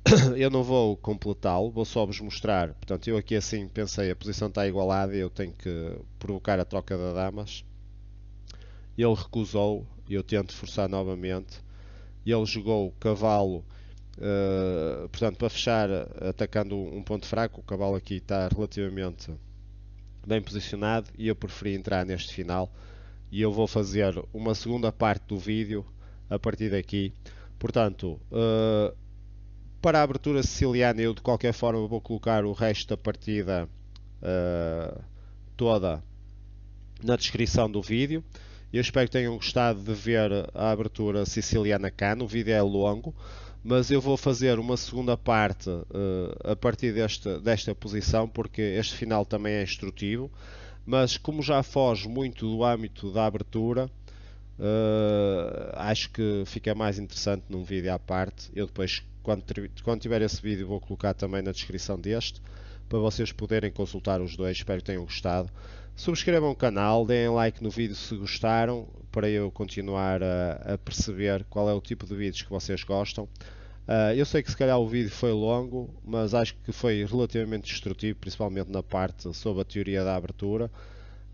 Eu não vou completá-lo, vou só vos mostrar. Portanto, eu aqui assim pensei, a posição está igualada e eu tenho que provocar a troca de damas. Ele recusou, eu tento forçar novamente. Ele jogou o cavalo eh, portanto, para fechar, atacando um ponto fraco, o cavalo aqui está relativamente bem posicionado e eu preferi entrar neste final. E eu vou fazer uma segunda parte do vídeo a partir daqui. Portanto, uh, para a abertura siciliana, eu de qualquer forma vou colocar o resto da partida uh, toda na descrição do vídeo. Eu espero que tenham gostado de ver a abertura siciliana cá. O vídeo é longo mas eu vou fazer uma segunda parte uh, a partir desta, desta posição, porque este final também é instrutivo, mas como já foge muito do âmbito da abertura, uh, acho que fica mais interessante num vídeo à parte. Eu depois, quando, quando tiver esse vídeo, vou colocar também na descrição deste, para vocês poderem consultar os dois. Espero que tenham gostado. Subscrevam o canal, deem like no vídeo se gostaram, para eu continuar a, a perceber qual é o tipo de vídeos que vocês gostam. Uh, eu sei que se calhar o vídeo foi longo, mas acho que foi relativamente destrutivo, principalmente na parte sobre a teoria da abertura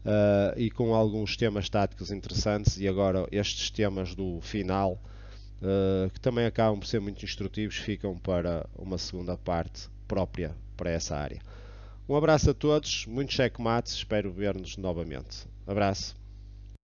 uh, e com alguns temas táticos interessantes e agora estes temas do final uh, que também acabam por ser muito instrutivos, ficam para uma segunda parte própria para essa área. Um abraço a todos, muitos checkmates, espero ver-nos novamente. Abraço.